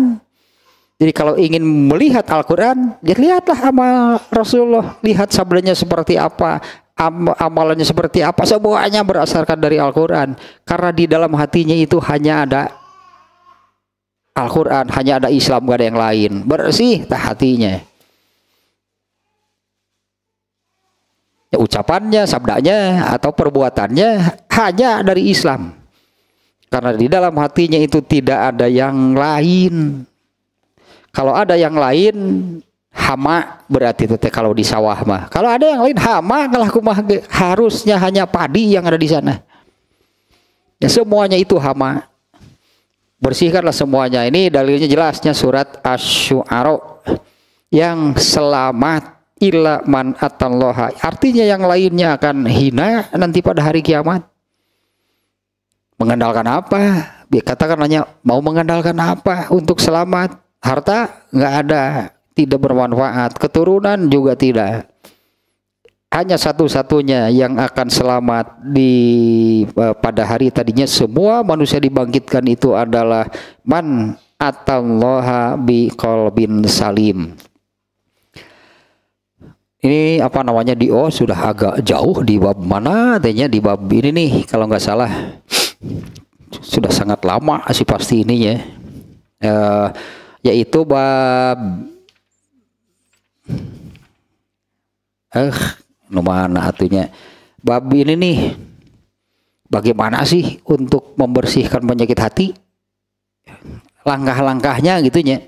S1: jadi kalau ingin melihat Al-Quran ya lihatlah amal Rasulullah lihat sabdanya seperti apa amalannya seperti apa semuanya berdasarkan dari Al-Quran karena di dalam hatinya itu hanya ada Al-Quran hanya ada Islam gak ada yang lain bersih hatinya ya, ucapannya, sabdanya atau perbuatannya hanya dari Islam. Karena di dalam hatinya itu tidak ada yang lain. Kalau ada yang lain hama berarti itu kalau di sawah mah. Kalau ada yang lain hama ngelaku mah harusnya hanya padi yang ada di sana. Ya semuanya itu hama. Bersihkanlah semuanya. Ini dalilnya jelasnya surat Asy-Syu'ara yang selamat illa man atalloha. Artinya yang lainnya akan hina nanti pada hari kiamat. Mengandalkan apa? Katakan hanya mau mengandalkan apa untuk selamat? Harta nggak ada, tidak bermanfaat. Keturunan juga tidak. Hanya satu-satunya yang akan selamat di e, pada hari tadinya semua manusia dibangkitkan itu adalah man Kol Bin salim ini apa namanya di oh sudah agak jauh di bab mana Artinya di bab ini nih kalau nggak salah sudah sangat lama sih pasti ininya uh, yaitu bab eh mana artinya bab ini nih bagaimana sih untuk membersihkan penyakit hati langkah-langkahnya gitu ya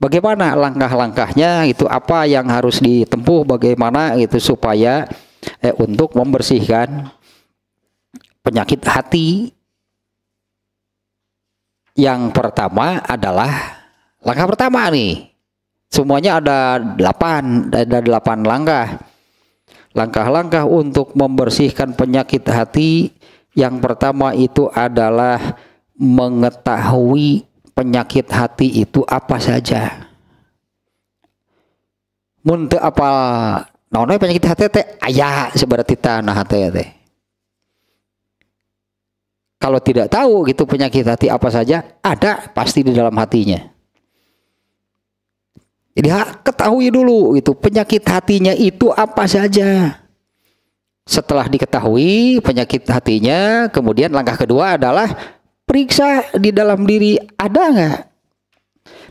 S1: bagaimana langkah-langkahnya itu apa yang harus ditempuh bagaimana itu supaya eh, untuk membersihkan penyakit hati yang pertama adalah langkah pertama nih semuanya ada delapan ada delapan langkah langkah-langkah untuk membersihkan penyakit hati yang pertama itu adalah mengetahui penyakit hati itu apa saja mun apa? apal e penyakit hati teh ayah tita nah hati ya teh kalau tidak tahu gitu penyakit hati apa saja ada pasti di dalam hatinya jadi ketahui dulu itu penyakit hatinya itu apa saja. Setelah diketahui penyakit hatinya, kemudian langkah kedua adalah periksa di dalam diri ada nggak?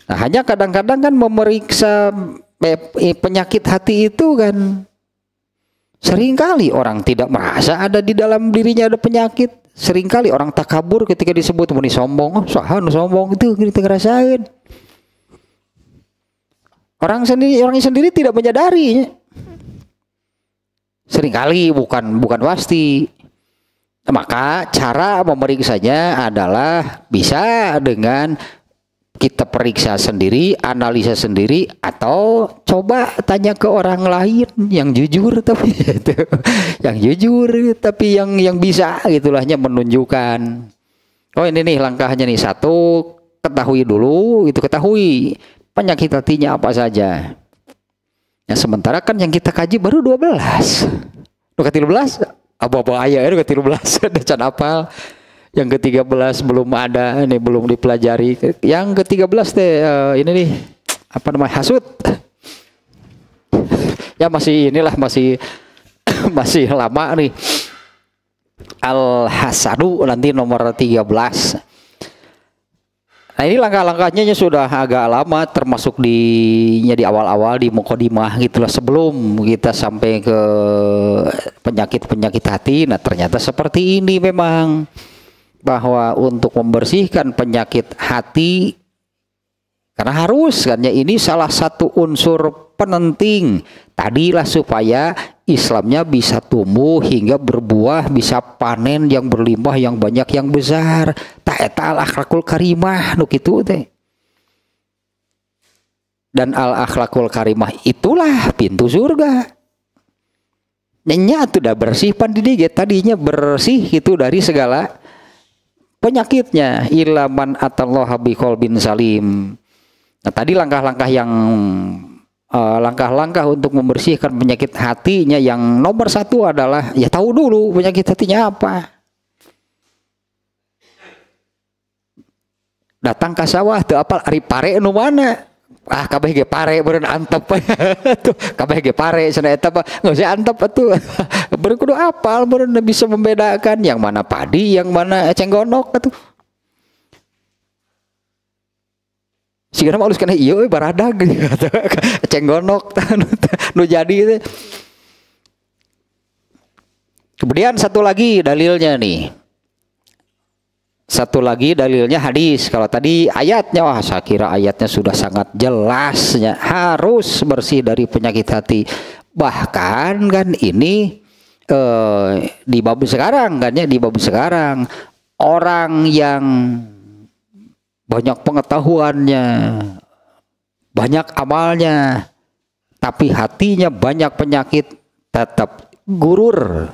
S1: Nah, hanya kadang-kadang kan memeriksa eh, penyakit hati itu kan seringkali orang tidak merasa ada di dalam dirinya ada penyakit. Seringkali orang takabur ketika disebut muni sombong, oh sahan sombong itu kita ngerasain. Orang sendiri orang sendiri tidak menyadari. Seringkali bukan bukan pasti maka cara memeriksanya adalah bisa dengan kita periksa sendiri, analisa sendiri, atau coba tanya ke orang lain yang jujur tapi itu, yang jujur tapi yang yang bisa gitulahnya menunjukkan. Oh ini nih langkahnya nih satu ketahui dulu itu ketahui penyakit hatinya apa saja. Yang nah, sementara kan yang kita kaji baru 12. Bukan belas. Abah Abah ayah itu ke-13 ada can apal yang ke-13 belum ada ini belum dipelajari yang ke-13 teh uh, ini nih apa namanya hasut ya masih inilah masih masih lama nih al hasadu nanti nomor 13 Nah ini langkah-langkahnya sudah agak lama termasuk di ya di awal-awal di mukodimah gitulah sebelum kita sampai ke penyakit-penyakit hati nah ternyata seperti ini memang bahwa untuk membersihkan penyakit hati karena harus kan ya ini salah satu unsur penenting tadilah supaya Islamnya bisa tumbuh hingga berbuah bisa panen yang berlimpah yang banyak yang besar eta akhlakul karimah nu kitu teh dan al akhlakul karimah itulah pintu surga nyenyak tuh udah bersih pan di tadinya bersih itu dari segala penyakitnya ilaman Allah biqol bin salim nah tadi langkah-langkah yang eh, langkah-langkah uh, langkah -langkah untuk membersihkan penyakit hatinya yang nomor satu adalah ya tahu dulu penyakit hatinya apa datang ke sawah tuh apal ari pare nu mana ah kabeh ge pare beren antep tuh kabeh ge pare cenah eta mah geus antep atuh beren kudu apal beren bisa membedakan yang mana padi yang mana cenggonok atuh Sigana mah alus kana iyo euy baradag cenggonok nu jadi Kemudian satu lagi dalilnya nih satu lagi dalilnya hadis. Kalau tadi ayatnya, wah saya kira ayatnya sudah sangat jelasnya. Harus bersih dari penyakit hati. Bahkan kan ini eh, di bab sekarang kan ya di bab sekarang orang yang banyak pengetahuannya, banyak amalnya, tapi hatinya banyak penyakit tetap gurur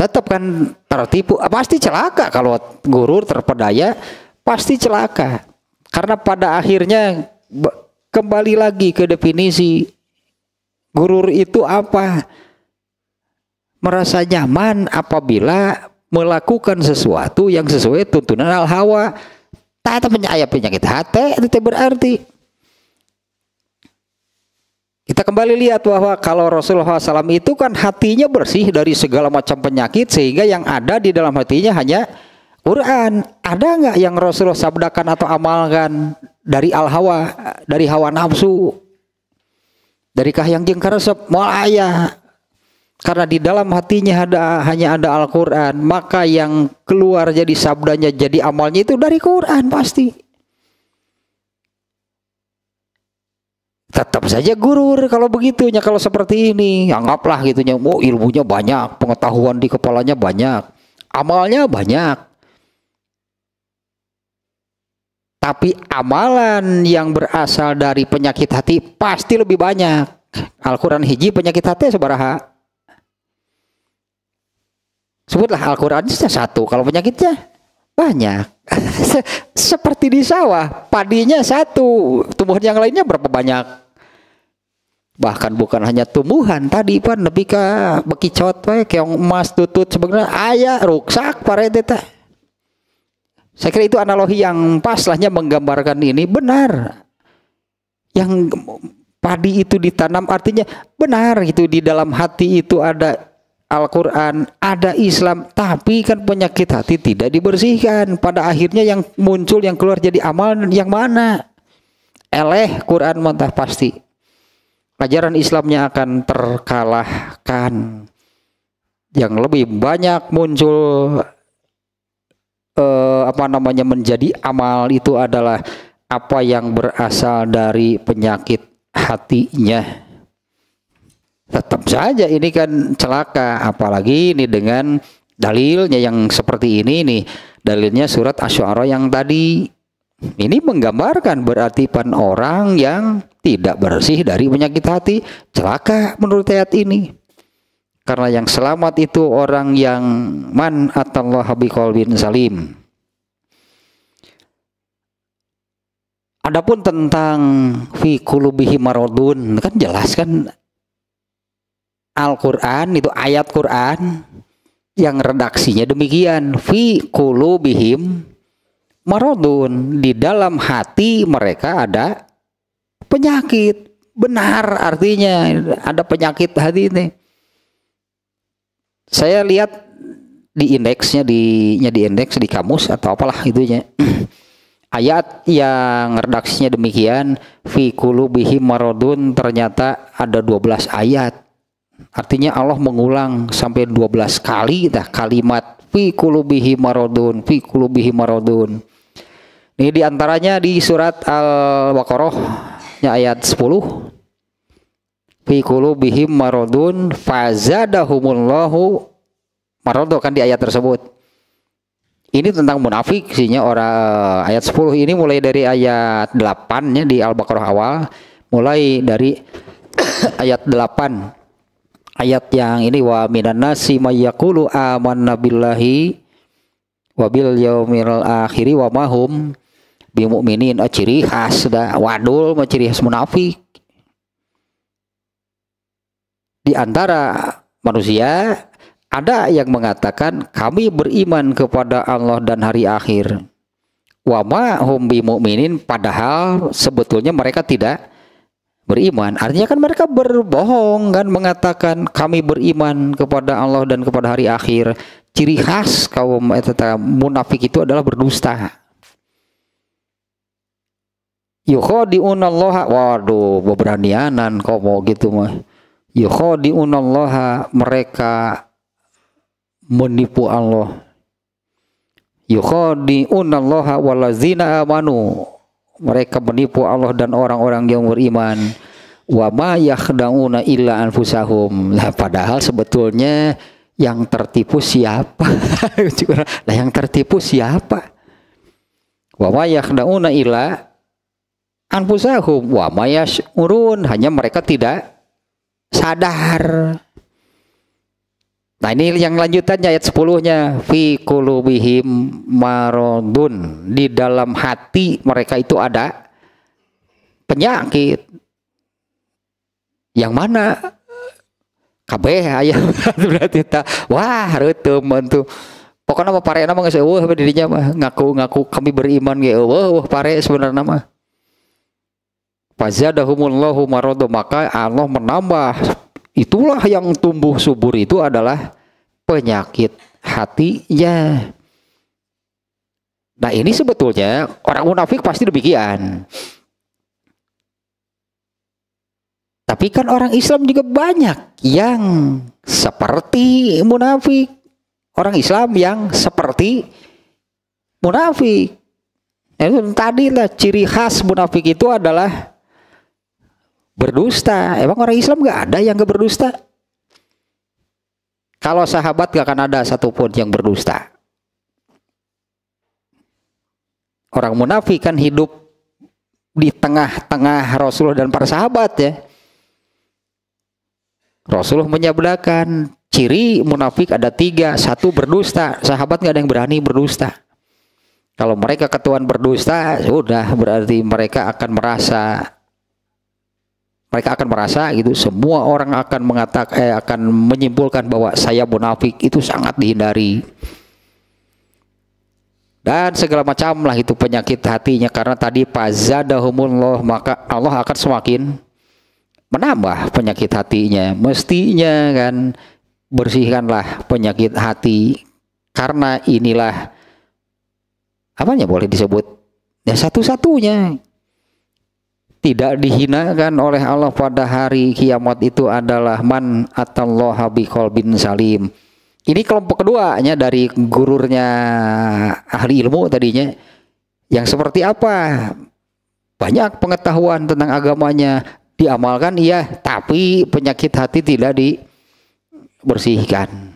S1: tetap kan tertipu ah, pasti celaka kalau guru terpedaya pasti celaka karena pada akhirnya kembali lagi ke definisi guru itu apa merasa nyaman apabila melakukan sesuatu yang sesuai tuntunan al hawa tak ada penyakit penyakit hati itu berarti kita kembali lihat bahwa kalau Rasulullah SAW itu kan hatinya bersih dari segala macam penyakit sehingga yang ada di dalam hatinya hanya Quran. Ada nggak yang Rasulullah sabdakan atau amalkan dari al-hawa, dari hawa nafsu, dari kahiyang yang jengkar moal Karena di dalam hatinya ada hanya ada Al-Qur'an, maka yang keluar jadi sabdanya jadi amalnya itu dari Quran pasti. tetap saja gurur kalau begitunya kalau seperti ini anggaplah gitunya oh ilmunya banyak pengetahuan di kepalanya banyak amalnya banyak tapi amalan yang berasal dari penyakit hati pasti lebih banyak Al-Quran hiji penyakit hati sebaraha sebutlah Al-Quran satu kalau penyakitnya banyak. Seperti di sawah, padinya satu, tumbuhan yang lainnya berapa banyak? bahkan bukan hanya tumbuhan tadi pan lebih ke bekicot we keong emas tutut sebenarnya ayah rusak parete teh saya kira itu analogi yang pas lahnya menggambarkan ini benar yang padi itu ditanam artinya benar itu di dalam hati itu ada Al-Quran, ada Islam, tapi kan penyakit hati tidak dibersihkan. Pada akhirnya yang muncul, yang keluar jadi amal yang mana? Eleh Quran mentah pasti. Ajaran Islamnya akan terkalahkan. Yang lebih banyak muncul eh, apa namanya menjadi amal itu adalah apa yang berasal dari penyakit hatinya tetap saja ini kan celaka apalagi ini dengan dalilnya yang seperti ini nih dalilnya surat asyara yang tadi ini menggambarkan berarti pan orang yang tidak bersih dari penyakit hati celaka menurut ayat ini karena yang selamat itu orang yang man atallaha biqalbin salim Adapun tentang fi kulubihi maradun kan jelas kan Al-Quran itu ayat Quran yang redaksinya demikian fi kulubihim marodun di dalam hati mereka ada penyakit benar artinya ada penyakit hati ini saya lihat di indeksnya di nya di indeks di kamus atau apalah itunya ayat yang redaksinya demikian fi kulubihim marodun ternyata ada 12 ayat Artinya Allah mengulang sampai 12 kali dah kalimat fi kulubihi marodun fi kulubihi marodun Ini diantaranya di surat Al-Baqarah ayat 10. Fi kulubihim marodun fazadahumullahu maradu kan di ayat tersebut. Ini tentang munafik sihnya orang ayat 10 ini mulai dari ayat 8 ya di Al-Baqarah awal mulai dari ayat 8 ayat yang ini wa minan nasi mayakulu aman amanna billahi wa bil yaumil akhiri wa mahum bimu'minin oh, ciri khas da wadul ciri khas munafik di antara manusia ada yang mengatakan kami beriman kepada Allah dan hari akhir. wa mahum bimu'minin padahal sebetulnya mereka tidak beriman. Artinya kan mereka berbohong kan mengatakan kami beriman kepada Allah dan kepada hari akhir. Ciri khas kaum eh, munafik itu adalah berdusta. Yukhadi'unallaha waduh beberanianan kau mau gitu mah. Yukhadi'unallaha mereka menipu Allah. Yukhadi'unallaha walazina amanu mereka menipu Allah dan orang-orang yang beriman wa ma yakhdauna illa anfusahum lah padahal sebetulnya yang tertipu siapa lah yang tertipu siapa wa ma yakhdauna illa anfusahum wa ma hanya mereka tidak sadar Nah ini yang lanjutannya ayat 10-nya fi qulubihim maradun di dalam hati mereka itu ada penyakit yang mana kabeh aya berarti ta wah reuteum tuh pokoknya mah pare nama geus eueuh dirinya mah ngaku-ngaku kami beriman ge eueuh pare sebenarnya mah fazadahumullahu maradu maka Allah menambah Itulah yang tumbuh subur itu adalah penyakit hatinya. Nah ini sebetulnya orang munafik pasti demikian. Tapi kan orang Islam juga banyak yang seperti munafik. Orang Islam yang seperti munafik. Nah, itu tadi lah ciri khas munafik itu adalah berdusta. Emang orang Islam gak ada yang gak berdusta? Kalau sahabat gak akan ada satupun yang berdusta. Orang munafik kan hidup di tengah-tengah Rasulullah dan para sahabat ya. Rasulullah menyabdakan ciri munafik ada tiga. Satu berdusta, sahabat gak ada yang berani berdusta. Kalau mereka ketuan berdusta, sudah berarti mereka akan merasa mereka akan merasa gitu semua orang akan mengatakan eh, akan menyimpulkan bahwa saya munafik itu sangat dihindari dan segala macam lah itu penyakit hatinya karena tadi fazadahumullah maka Allah akan semakin menambah penyakit hatinya mestinya kan bersihkanlah penyakit hati karena inilah apanya boleh disebut ya satu-satunya tidak dihinakan oleh Allah pada hari kiamat itu adalah man atallaha biqalbin salim. Ini kelompok keduanya dari gururnya ahli ilmu tadinya yang seperti apa? Banyak pengetahuan tentang agamanya diamalkan iya, tapi penyakit hati tidak dibersihkan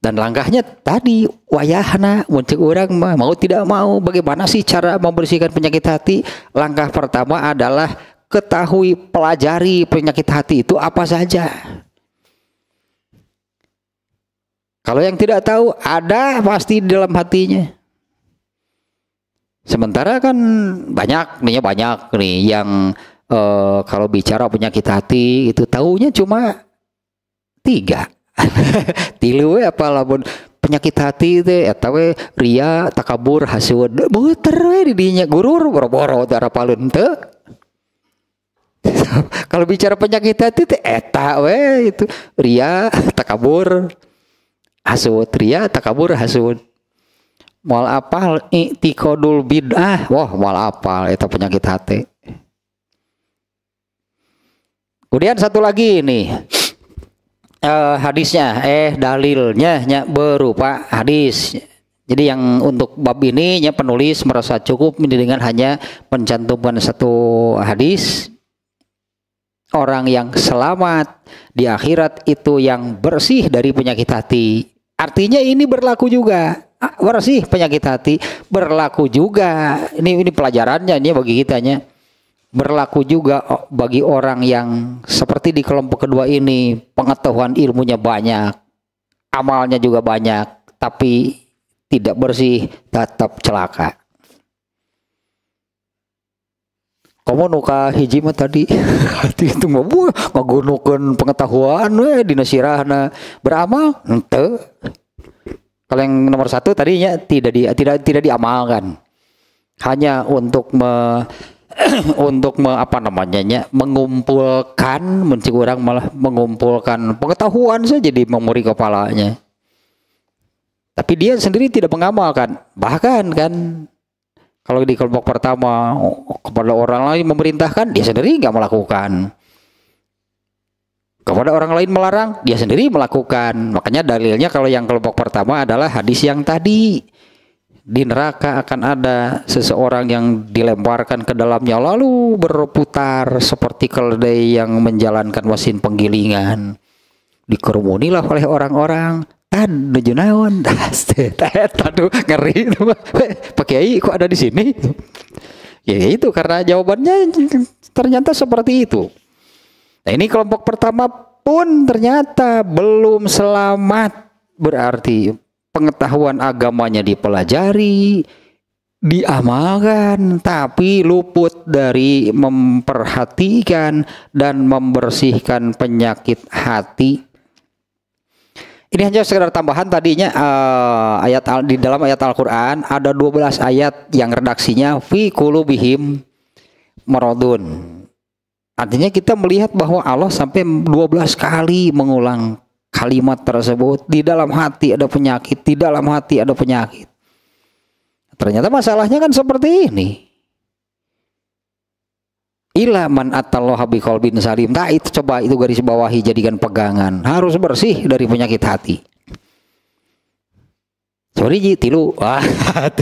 S1: dan langkahnya tadi wayahna muncul orang mau tidak mau bagaimana sih cara membersihkan penyakit hati langkah pertama adalah ketahui pelajari penyakit hati itu apa saja kalau yang tidak tahu ada pasti di dalam hatinya sementara kan banyak nih banyak nih yang eh, kalau bicara penyakit hati itu tahunya cuma tiga tilu we apa lamun penyakit hati ya eta we ria takabur hasud buter we di dinya gurur boro-boro tara palun teu kalau bicara penyakit hati itu eta we itu ria takabur hasud ria takabur hasud Mal apal Tikodul bid'ah wah mal apal Itu penyakit hati kemudian satu lagi nih uh, hadisnya eh dalilnya ya, berupa hadis jadi yang untuk bab ini ya penulis merasa cukup dengan hanya pencantuman satu hadis. Orang yang selamat di akhirat itu yang bersih dari penyakit hati. Artinya ini berlaku juga. Ah, bersih penyakit hati berlaku juga. Ini ini pelajarannya ini bagi kitanya berlaku juga bagi orang yang seperti di kelompok kedua ini pengetahuan ilmunya banyak amalnya juga banyak tapi tidak bersih tetap celaka kamu nuka hiji mah tadi hati itu mah buah ngagunukan pengetahuan weh dina sirahna beramal ente kalau yang nomor satu tadinya tidak di, tidak tidak diamalkan hanya untuk me, untuk me, apa namanya ya, mengumpulkan mencik orang malah mengumpulkan pengetahuan saja di memori kepalanya tapi dia sendiri tidak mengamalkan bahkan kan kalau di kelompok pertama kepada orang lain memerintahkan dia sendiri nggak melakukan kepada orang lain melarang dia sendiri melakukan makanya dalilnya kalau yang kelompok pertama adalah hadis yang tadi di neraka akan ada seseorang yang dilemparkan ke dalamnya lalu berputar seperti keledai yang menjalankan mesin penggilingan dikerumunilah oleh orang-orang tan nuju naon aduh ngeri pak kiai kok ada di sini ya itu karena jawabannya ternyata seperti itu nah ini kelompok pertama pun ternyata belum selamat berarti pengetahuan agamanya dipelajari, diamalkan tapi luput dari memperhatikan dan membersihkan penyakit hati. Ini hanya sekedar tambahan tadinya uh, ayat al, di dalam ayat Al-Qur'an ada 12 ayat yang redaksinya fi qulubihim maradun. Artinya kita melihat bahwa Allah sampai 12 kali mengulang kalimat tersebut di dalam hati ada penyakit di dalam hati ada penyakit ternyata masalahnya kan seperti ini ilaman atallaha bin salim nah itu coba itu garis bawahi jadikan pegangan harus bersih dari penyakit hati sorry ji tilu ah,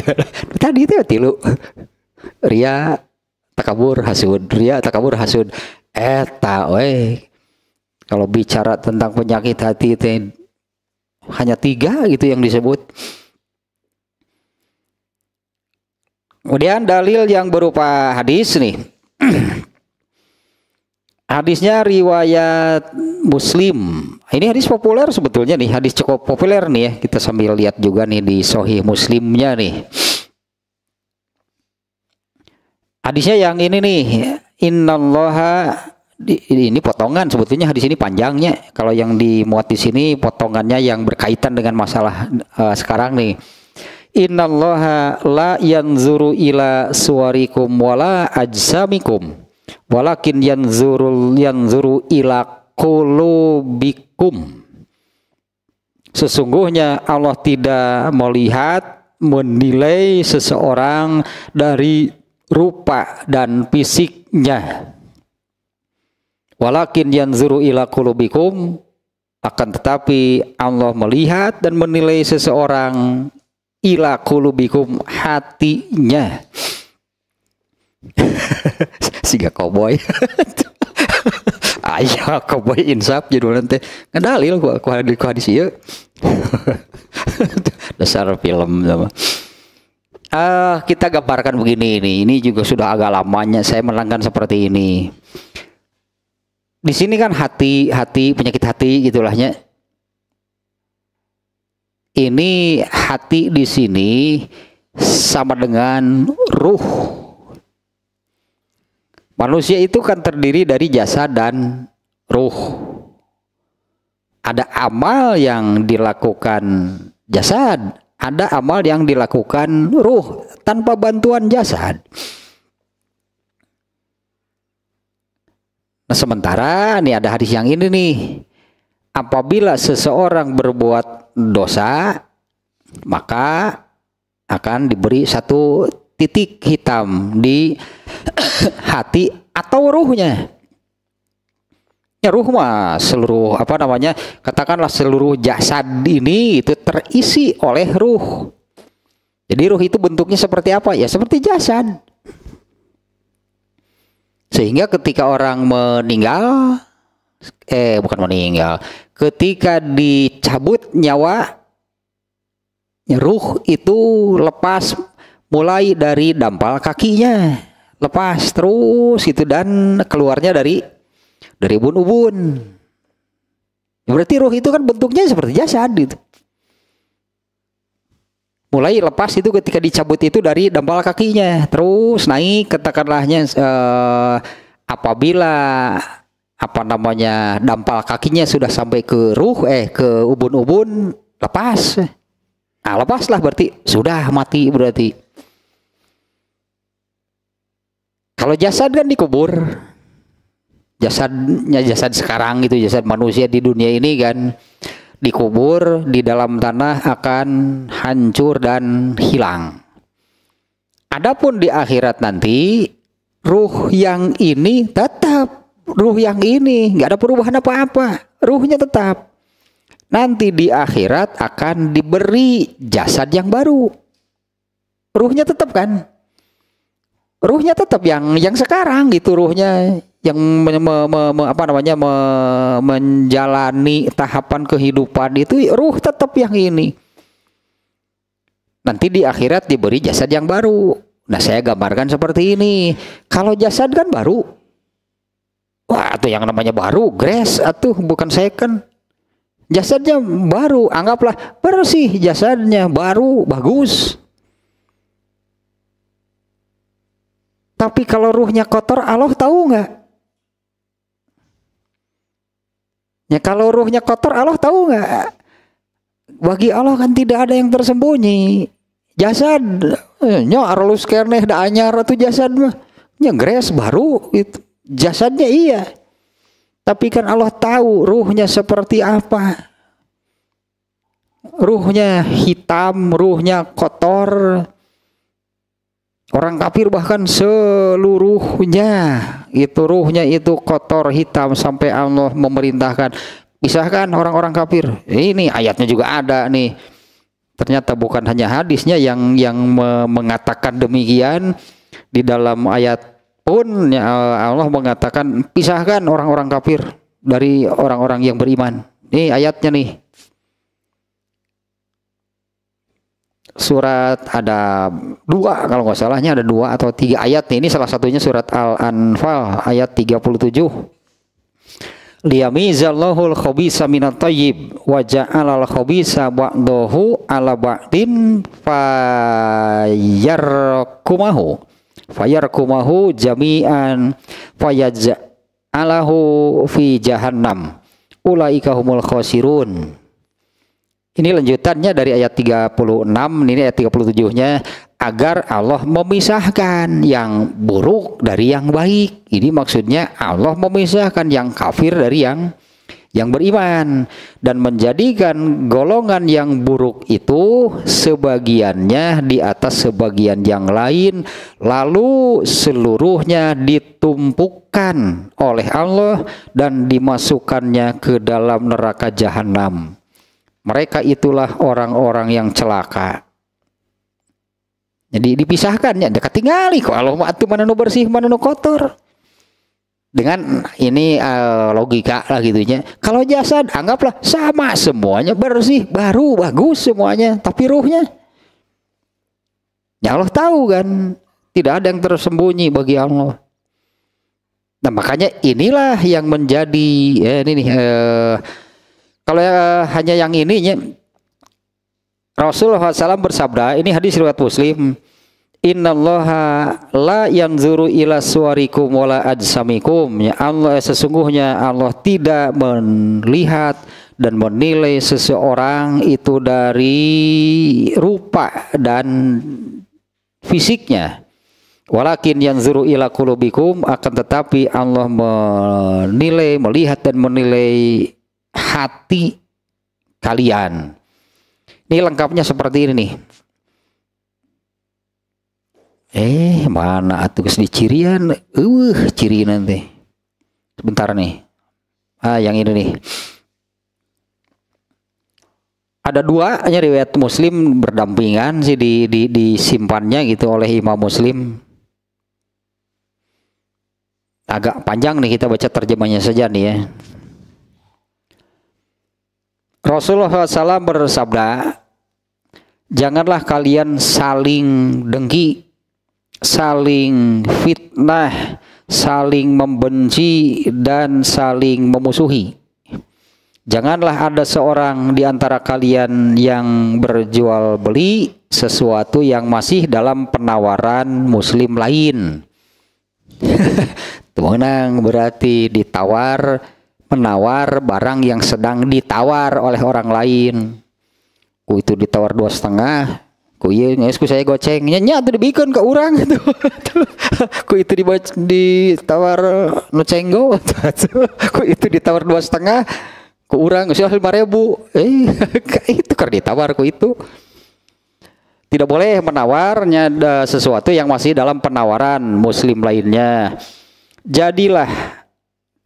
S1: tadi itu ya tilu ria takabur hasud ria takabur hasud eta weh kalau bicara tentang penyakit hati itu hanya tiga gitu yang disebut. Kemudian dalil yang berupa hadis nih. Hadisnya riwayat Muslim. Ini hadis populer sebetulnya nih, hadis cukup populer nih ya. Kita sambil lihat juga nih di Sohih Muslimnya nih. Hadisnya yang ini nih, Innallaha di, ini potongan sebetulnya di sini panjangnya. Kalau yang dimuat di sini potongannya yang berkaitan dengan masalah uh, sekarang nih. Innallaha la yanzuru ila suwarikum wala ajsamikum walakin yanzurul yanzuru ila kulubikum Sesungguhnya Allah tidak melihat menilai seseorang dari rupa dan fisiknya Walakin yanzuru ila kulubikum akan tetapi Allah melihat dan menilai seseorang ila kulubikum hatinya. Siga koboi. ayo koboi insaf jadul nanti Ngedalil ku ku hadis ku hadis ieu. Dasar film sama. Ah, kita gambarkan begini ini. Ini juga sudah agak lamanya saya menangkan seperti ini di sini kan hati hati penyakit hati gitulahnya ini hati di sini sama dengan ruh manusia itu kan terdiri dari jasa dan ruh ada amal yang dilakukan jasad ada amal yang dilakukan ruh tanpa bantuan jasad Nah sementara nih ada hadis yang ini nih. Apabila seseorang berbuat dosa, maka akan diberi satu titik hitam di hati atau ruhnya. Ya ruh mah seluruh apa namanya katakanlah seluruh jasad ini itu terisi oleh ruh. Jadi ruh itu bentuknya seperti apa? Ya seperti jasad. Sehingga ketika orang meninggal eh bukan meninggal, ketika dicabut nyawa ruh itu lepas mulai dari dampal kakinya, lepas terus itu dan keluarnya dari dari ubun-ubun. Berarti ruh itu kan bentuknya seperti jasad gitu mulai lepas itu ketika dicabut itu dari dampal kakinya terus naik katakanlahnya eh, apabila apa namanya dampal kakinya sudah sampai ke ruh eh ke ubun-ubun lepas nah lepaslah berarti sudah mati berarti kalau jasad kan dikubur jasadnya jasad sekarang itu jasad manusia di dunia ini kan dikubur di dalam tanah akan hancur dan hilang. Adapun di akhirat nanti ruh yang ini tetap ruh yang ini nggak ada perubahan apa-apa ruhnya tetap nanti di akhirat akan diberi jasad yang baru ruhnya tetap kan ruhnya tetap yang yang sekarang gitu ruhnya yang me, me, me, me, apa namanya me, menjalani tahapan kehidupan itu ruh tetap yang ini nanti di akhirat diberi jasad yang baru nah saya gambarkan seperti ini kalau jasad kan baru wah itu yang namanya baru grace atau bukan second kan. jasadnya baru anggaplah bersih jasadnya baru bagus tapi kalau ruhnya kotor Allah tahu nggak Ya kalau ruhnya kotor Allah tahu nggak? Bagi Allah kan tidak ada yang tersembunyi. Jasad, eh, nyo arlus kerneh da anyar atau jasad mah. Nya gres baru itu. Jasadnya iya. Tapi kan Allah tahu ruhnya seperti apa. Ruhnya hitam, ruhnya kotor, Orang kafir bahkan seluruhnya itu ruhnya itu kotor hitam sampai Allah memerintahkan pisahkan orang-orang kafir. Ini ayatnya juga ada nih. Ternyata bukan hanya hadisnya yang yang mengatakan demikian di dalam ayat pun ya Allah mengatakan pisahkan orang-orang kafir dari orang-orang yang beriman. Ini ayatnya nih. surat ada dua kalau nggak salahnya ada dua atau tiga ayat nih ini salah satunya surat Al-Anfal ayat 37 liyamizallahul khabisa minat tayyib wa ja'alal khabisa ba'dahu ala ba'din fayarkumahu fayarkumahu jami'an fayaj'alahu fi jahannam ulaika humul khasirun ini lanjutannya dari ayat 36, ini ayat 37-nya agar Allah memisahkan yang buruk dari yang baik. Ini maksudnya Allah memisahkan yang kafir dari yang yang beriman dan menjadikan golongan yang buruk itu sebagiannya di atas sebagian yang lain lalu seluruhnya ditumpukan oleh Allah dan dimasukkannya ke dalam neraka jahanam mereka itulah orang-orang yang celaka. Jadi dipisahkan ya, dekat tinggali kok. Allah waktu mana nu bersih, mana nu kotor. Dengan ini uh, logika lah gitunya. Kalau jasad anggaplah sama semuanya bersih, baru bagus semuanya, tapi ruhnya Ya Allah tahu kan, tidak ada yang tersembunyi bagi Allah. Nah makanya inilah yang menjadi ya ini nih eh, kalau uh, hanya yang ini, Rasulullah SAW bersabda, ini hadis riwayat Muslim, Innallaha la yanzuru ila suarikum wala ajsamikum. Ya Allah eh, sesungguhnya Allah tidak melihat dan menilai seseorang itu dari rupa dan fisiknya. Walakin yang zuru ila qulubikum akan tetapi Allah menilai, melihat dan menilai hati kalian. Ini lengkapnya seperti ini nih. Eh, mana atuh di cirian? Uh, ciri nanti. Sebentar nih. Ah, yang ini nih. Ada dua hanya riwayat Muslim berdampingan sih di, di disimpannya gitu oleh Imam Muslim. Agak panjang nih kita baca terjemahnya saja nih ya. Rasulullah SAW bersabda, janganlah kalian saling dengki, saling fitnah, saling membenci dan saling memusuhi. Janganlah ada seorang di antara kalian yang berjual beli sesuatu yang masih dalam penawaran muslim lain. Tuh menang berarti ditawar menawar barang yang sedang ditawar oleh orang lain ku itu ditawar dua setengah ku iya ku saya goceng nyenyak tuh dibikin ke orang itu ku itu di ditawar nu cenggo ku itu ditawar dua setengah ku orang usia lima ribu eh itu kan ditawar ku itu tidak boleh menawarnya sesuatu yang masih dalam penawaran muslim lainnya jadilah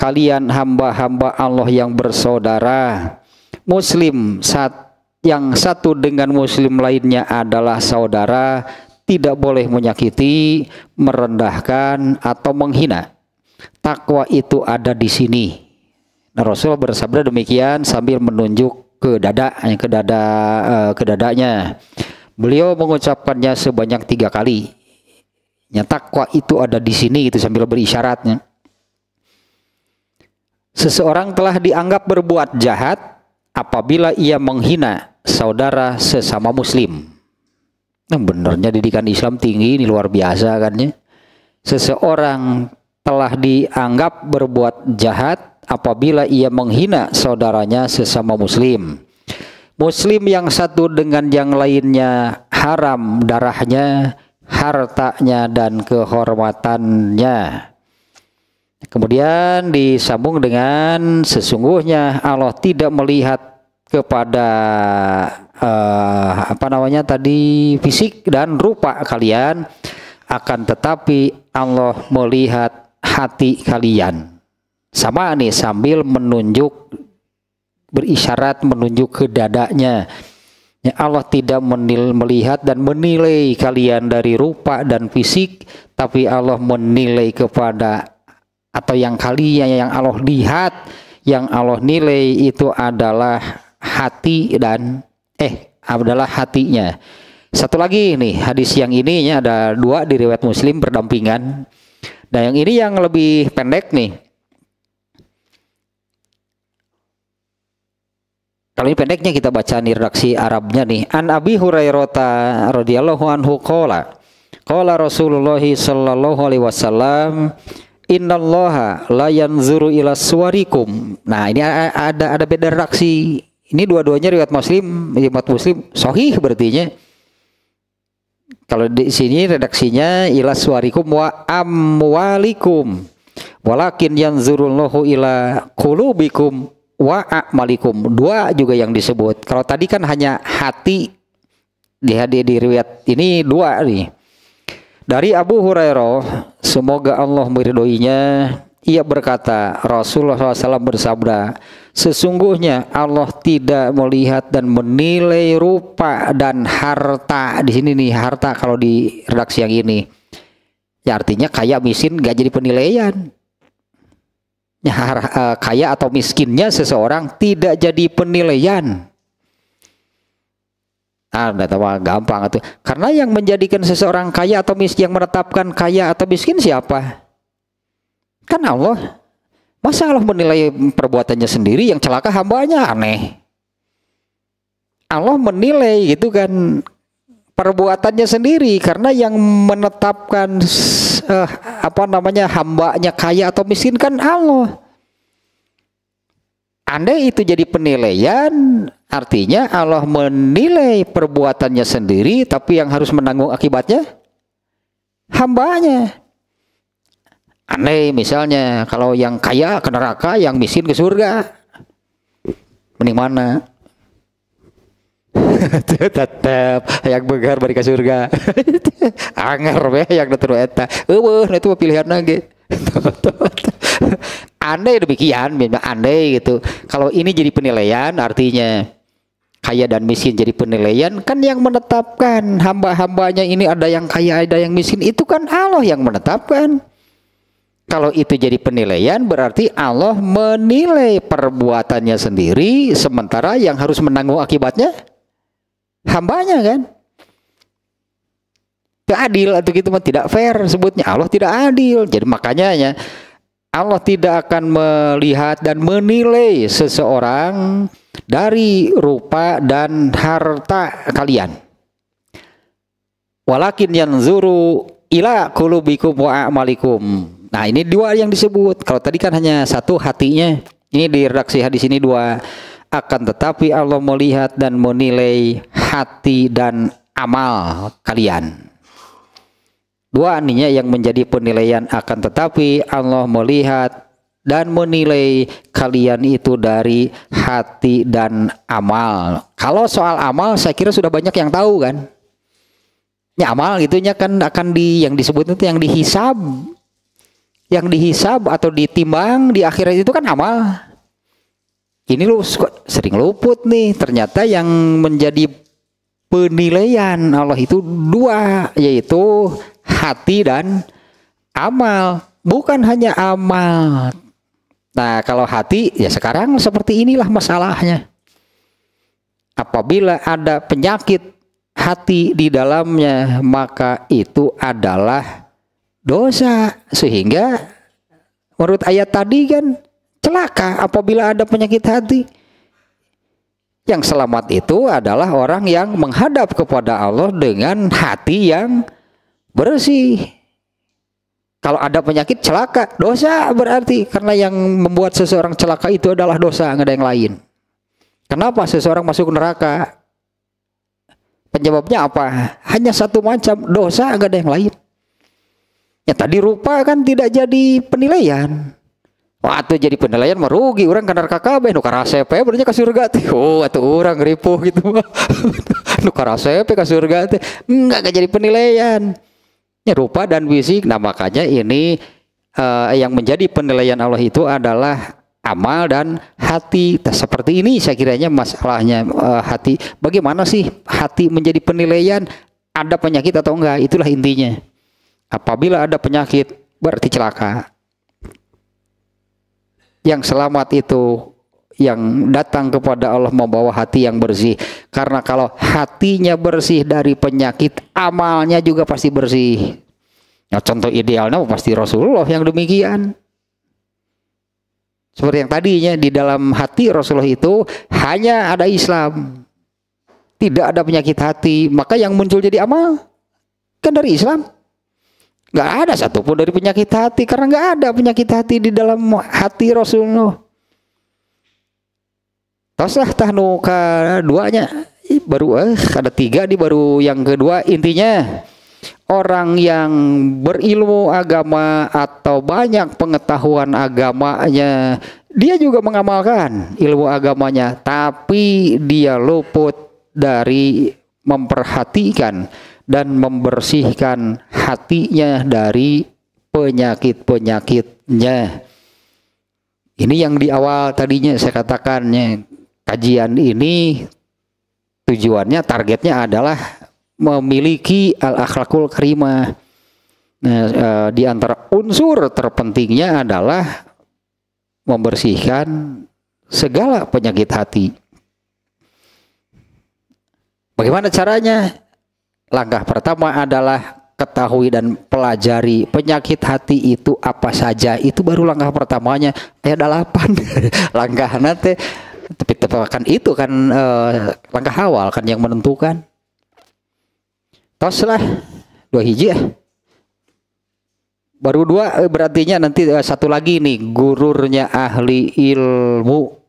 S1: kalian hamba-hamba Allah yang bersaudara muslim saat yang satu dengan muslim lainnya adalah saudara tidak boleh menyakiti, merendahkan atau menghina. Takwa itu ada di sini. Nah, Rasul bersabda demikian sambil menunjuk ke dada eh, ke dada eh, ke dadanya. Beliau mengucapkannya sebanyak tiga kali. Ya, takwa itu ada di sini itu sambil berisyaratnya. Seseorang telah dianggap berbuat jahat apabila ia menghina saudara sesama muslim. Nah, benernya didikan Islam tinggi ini luar biasa kan ya. Seseorang telah dianggap berbuat jahat apabila ia menghina saudaranya sesama muslim. Muslim yang satu dengan yang lainnya haram darahnya, hartanya dan kehormatannya. Kemudian disambung dengan sesungguhnya Allah tidak melihat kepada uh, apa namanya tadi fisik dan rupa kalian akan tetapi Allah melihat hati kalian. Sama nih sambil menunjuk berisyarat menunjuk ke dadanya. Ya, Allah tidak menil, melihat dan menilai kalian dari rupa dan fisik, tapi Allah menilai kepada atau yang kalian yang Allah lihat, yang Allah nilai itu adalah hati dan eh adalah hatinya. Satu lagi nih hadis yang ini ada dua di riwayat Muslim berdampingan. Nah yang ini yang lebih pendek nih. Kalau ini pendeknya kita baca nih redaksi Arabnya nih. An Abi Hurairah radhiyallahu anhu qala qala Rasulullah sallallahu alaihi wasallam innallaha la yanzuru ila suwarikum. Nah, ini ada ada beda redaksi. Ini dua-duanya riwayat Muslim, riwayat Muslim sahih berartinya. Kalau di sini redaksinya ila suwarikum wa amwalikum. Walakin yanzurullahu ila qulubikum wa a'malikum. Dua juga yang disebut. Kalau tadi kan hanya hati di di, di riwayat ini dua nih dari Abu Hurairah, semoga Allah meridhoinya, ia berkata, Rasulullah SAW bersabda, sesungguhnya Allah tidak melihat dan menilai rupa dan harta. Di sini nih harta kalau di redaksi yang ini. Ya artinya kaya miskin gak jadi penilaian. Ya, eh, kaya atau miskinnya seseorang tidak jadi penilaian. Ah, tahu ah, gampang itu. Karena yang menjadikan seseorang kaya atau miskin, yang menetapkan kaya atau miskin siapa? Kan Allah. Masa Allah menilai perbuatannya sendiri yang celaka hambanya aneh. Allah menilai gitu kan perbuatannya sendiri karena yang menetapkan eh, apa namanya hambanya kaya atau miskin kan Allah. Andai itu jadi penilaian, artinya Allah menilai perbuatannya sendiri, tapi yang harus menanggung akibatnya hambanya. aneh misalnya kalau yang kaya ke neraka, yang miskin ke surga, mending mana? tetap yang begar balik ke surga. Anger ya yang nutur eta. Eueuh, nah itu pilihan lagi. andai demikian, memang andai gitu. Kalau ini jadi penilaian artinya kaya dan miskin jadi penilaian kan yang menetapkan hamba-hambanya ini ada yang kaya ada yang miskin itu kan Allah yang menetapkan kalau itu jadi penilaian berarti Allah menilai perbuatannya sendiri sementara yang harus menanggung akibatnya hambanya kan tidak adil atau gitu mah tidak fair sebutnya Allah tidak adil jadi makanya ya Allah tidak akan melihat dan menilai seseorang dari rupa dan harta kalian walakin yang zuru ila kulubikum wa amalikum nah ini dua yang disebut kalau tadi kan hanya satu hatinya ini di redaksi hadis ini dua akan tetapi Allah melihat dan menilai hati dan amal kalian. Dua aninya yang menjadi penilaian akan tetapi Allah melihat dan menilai kalian itu dari hati dan amal. Kalau soal amal saya kira sudah banyak yang tahu kan. Ya amal gitunya kan akan di yang disebut itu yang dihisab. Yang dihisab atau ditimbang di akhirat itu kan amal. Ini lu sering luput nih ternyata yang menjadi penilaian Allah itu dua yaitu hati dan amal, bukan hanya amal. Nah, kalau hati ya sekarang seperti inilah masalahnya. Apabila ada penyakit hati di dalamnya, maka itu adalah dosa. Sehingga menurut ayat tadi kan celaka apabila ada penyakit hati. Yang selamat itu adalah orang yang menghadap kepada Allah dengan hati yang bersih. Kalau ada penyakit celaka, dosa berarti karena yang membuat seseorang celaka itu adalah dosa, nggak ada yang lain. Kenapa seseorang masuk neraka? Penyebabnya apa? Hanya satu macam dosa, nggak ada yang lain. Ya tadi rupa kan tidak jadi penilaian. Wah tuh jadi penilaian merugi orang ke neraka kabeh nu karasep ya? berarti ke surga tuh Oh atau orang ripuh gitu mah. nu karasep ya ke surga tuh Enggak jadi penilaian ya, rupa dan fisik. Nah makanya ini uh, yang menjadi penilaian Allah itu adalah amal dan hati. Nah, seperti ini saya kiranya masalahnya uh, hati. Bagaimana sih hati menjadi penilaian ada penyakit atau enggak? Itulah intinya. Apabila ada penyakit berarti celaka. Yang selamat itu yang datang kepada Allah membawa hati yang bersih. Karena kalau hatinya bersih dari penyakit, amalnya juga pasti bersih. Nah, contoh idealnya pasti Rasulullah yang demikian. Seperti yang tadinya di dalam hati Rasulullah itu hanya ada Islam. Tidak ada penyakit hati, maka yang muncul jadi amal kan dari Islam. Gak ada satupun dari penyakit hati karena gak ada penyakit hati di dalam hati Rasulullah tosah tahnu ka duanya baru eh, ada tiga di baru yang kedua intinya orang yang berilmu agama atau banyak pengetahuan agamanya dia juga mengamalkan ilmu agamanya tapi dia luput dari memperhatikan dan membersihkan hatinya dari penyakit-penyakitnya ini yang di awal tadinya saya katakannya kajian ini tujuannya targetnya adalah memiliki al akhlakul karimah. Nah, e, di antara unsur terpentingnya adalah membersihkan segala penyakit hati. Bagaimana caranya? Langkah pertama adalah ketahui dan pelajari penyakit hati itu apa saja. Itu baru langkah pertamanya. ada 8. langkah nanti atau kan itu kan uh, langkah awal kan yang menentukan Toslah dua hiji ya baru dua eh, berartinya nanti uh, satu lagi nih gururnya ahli ilmu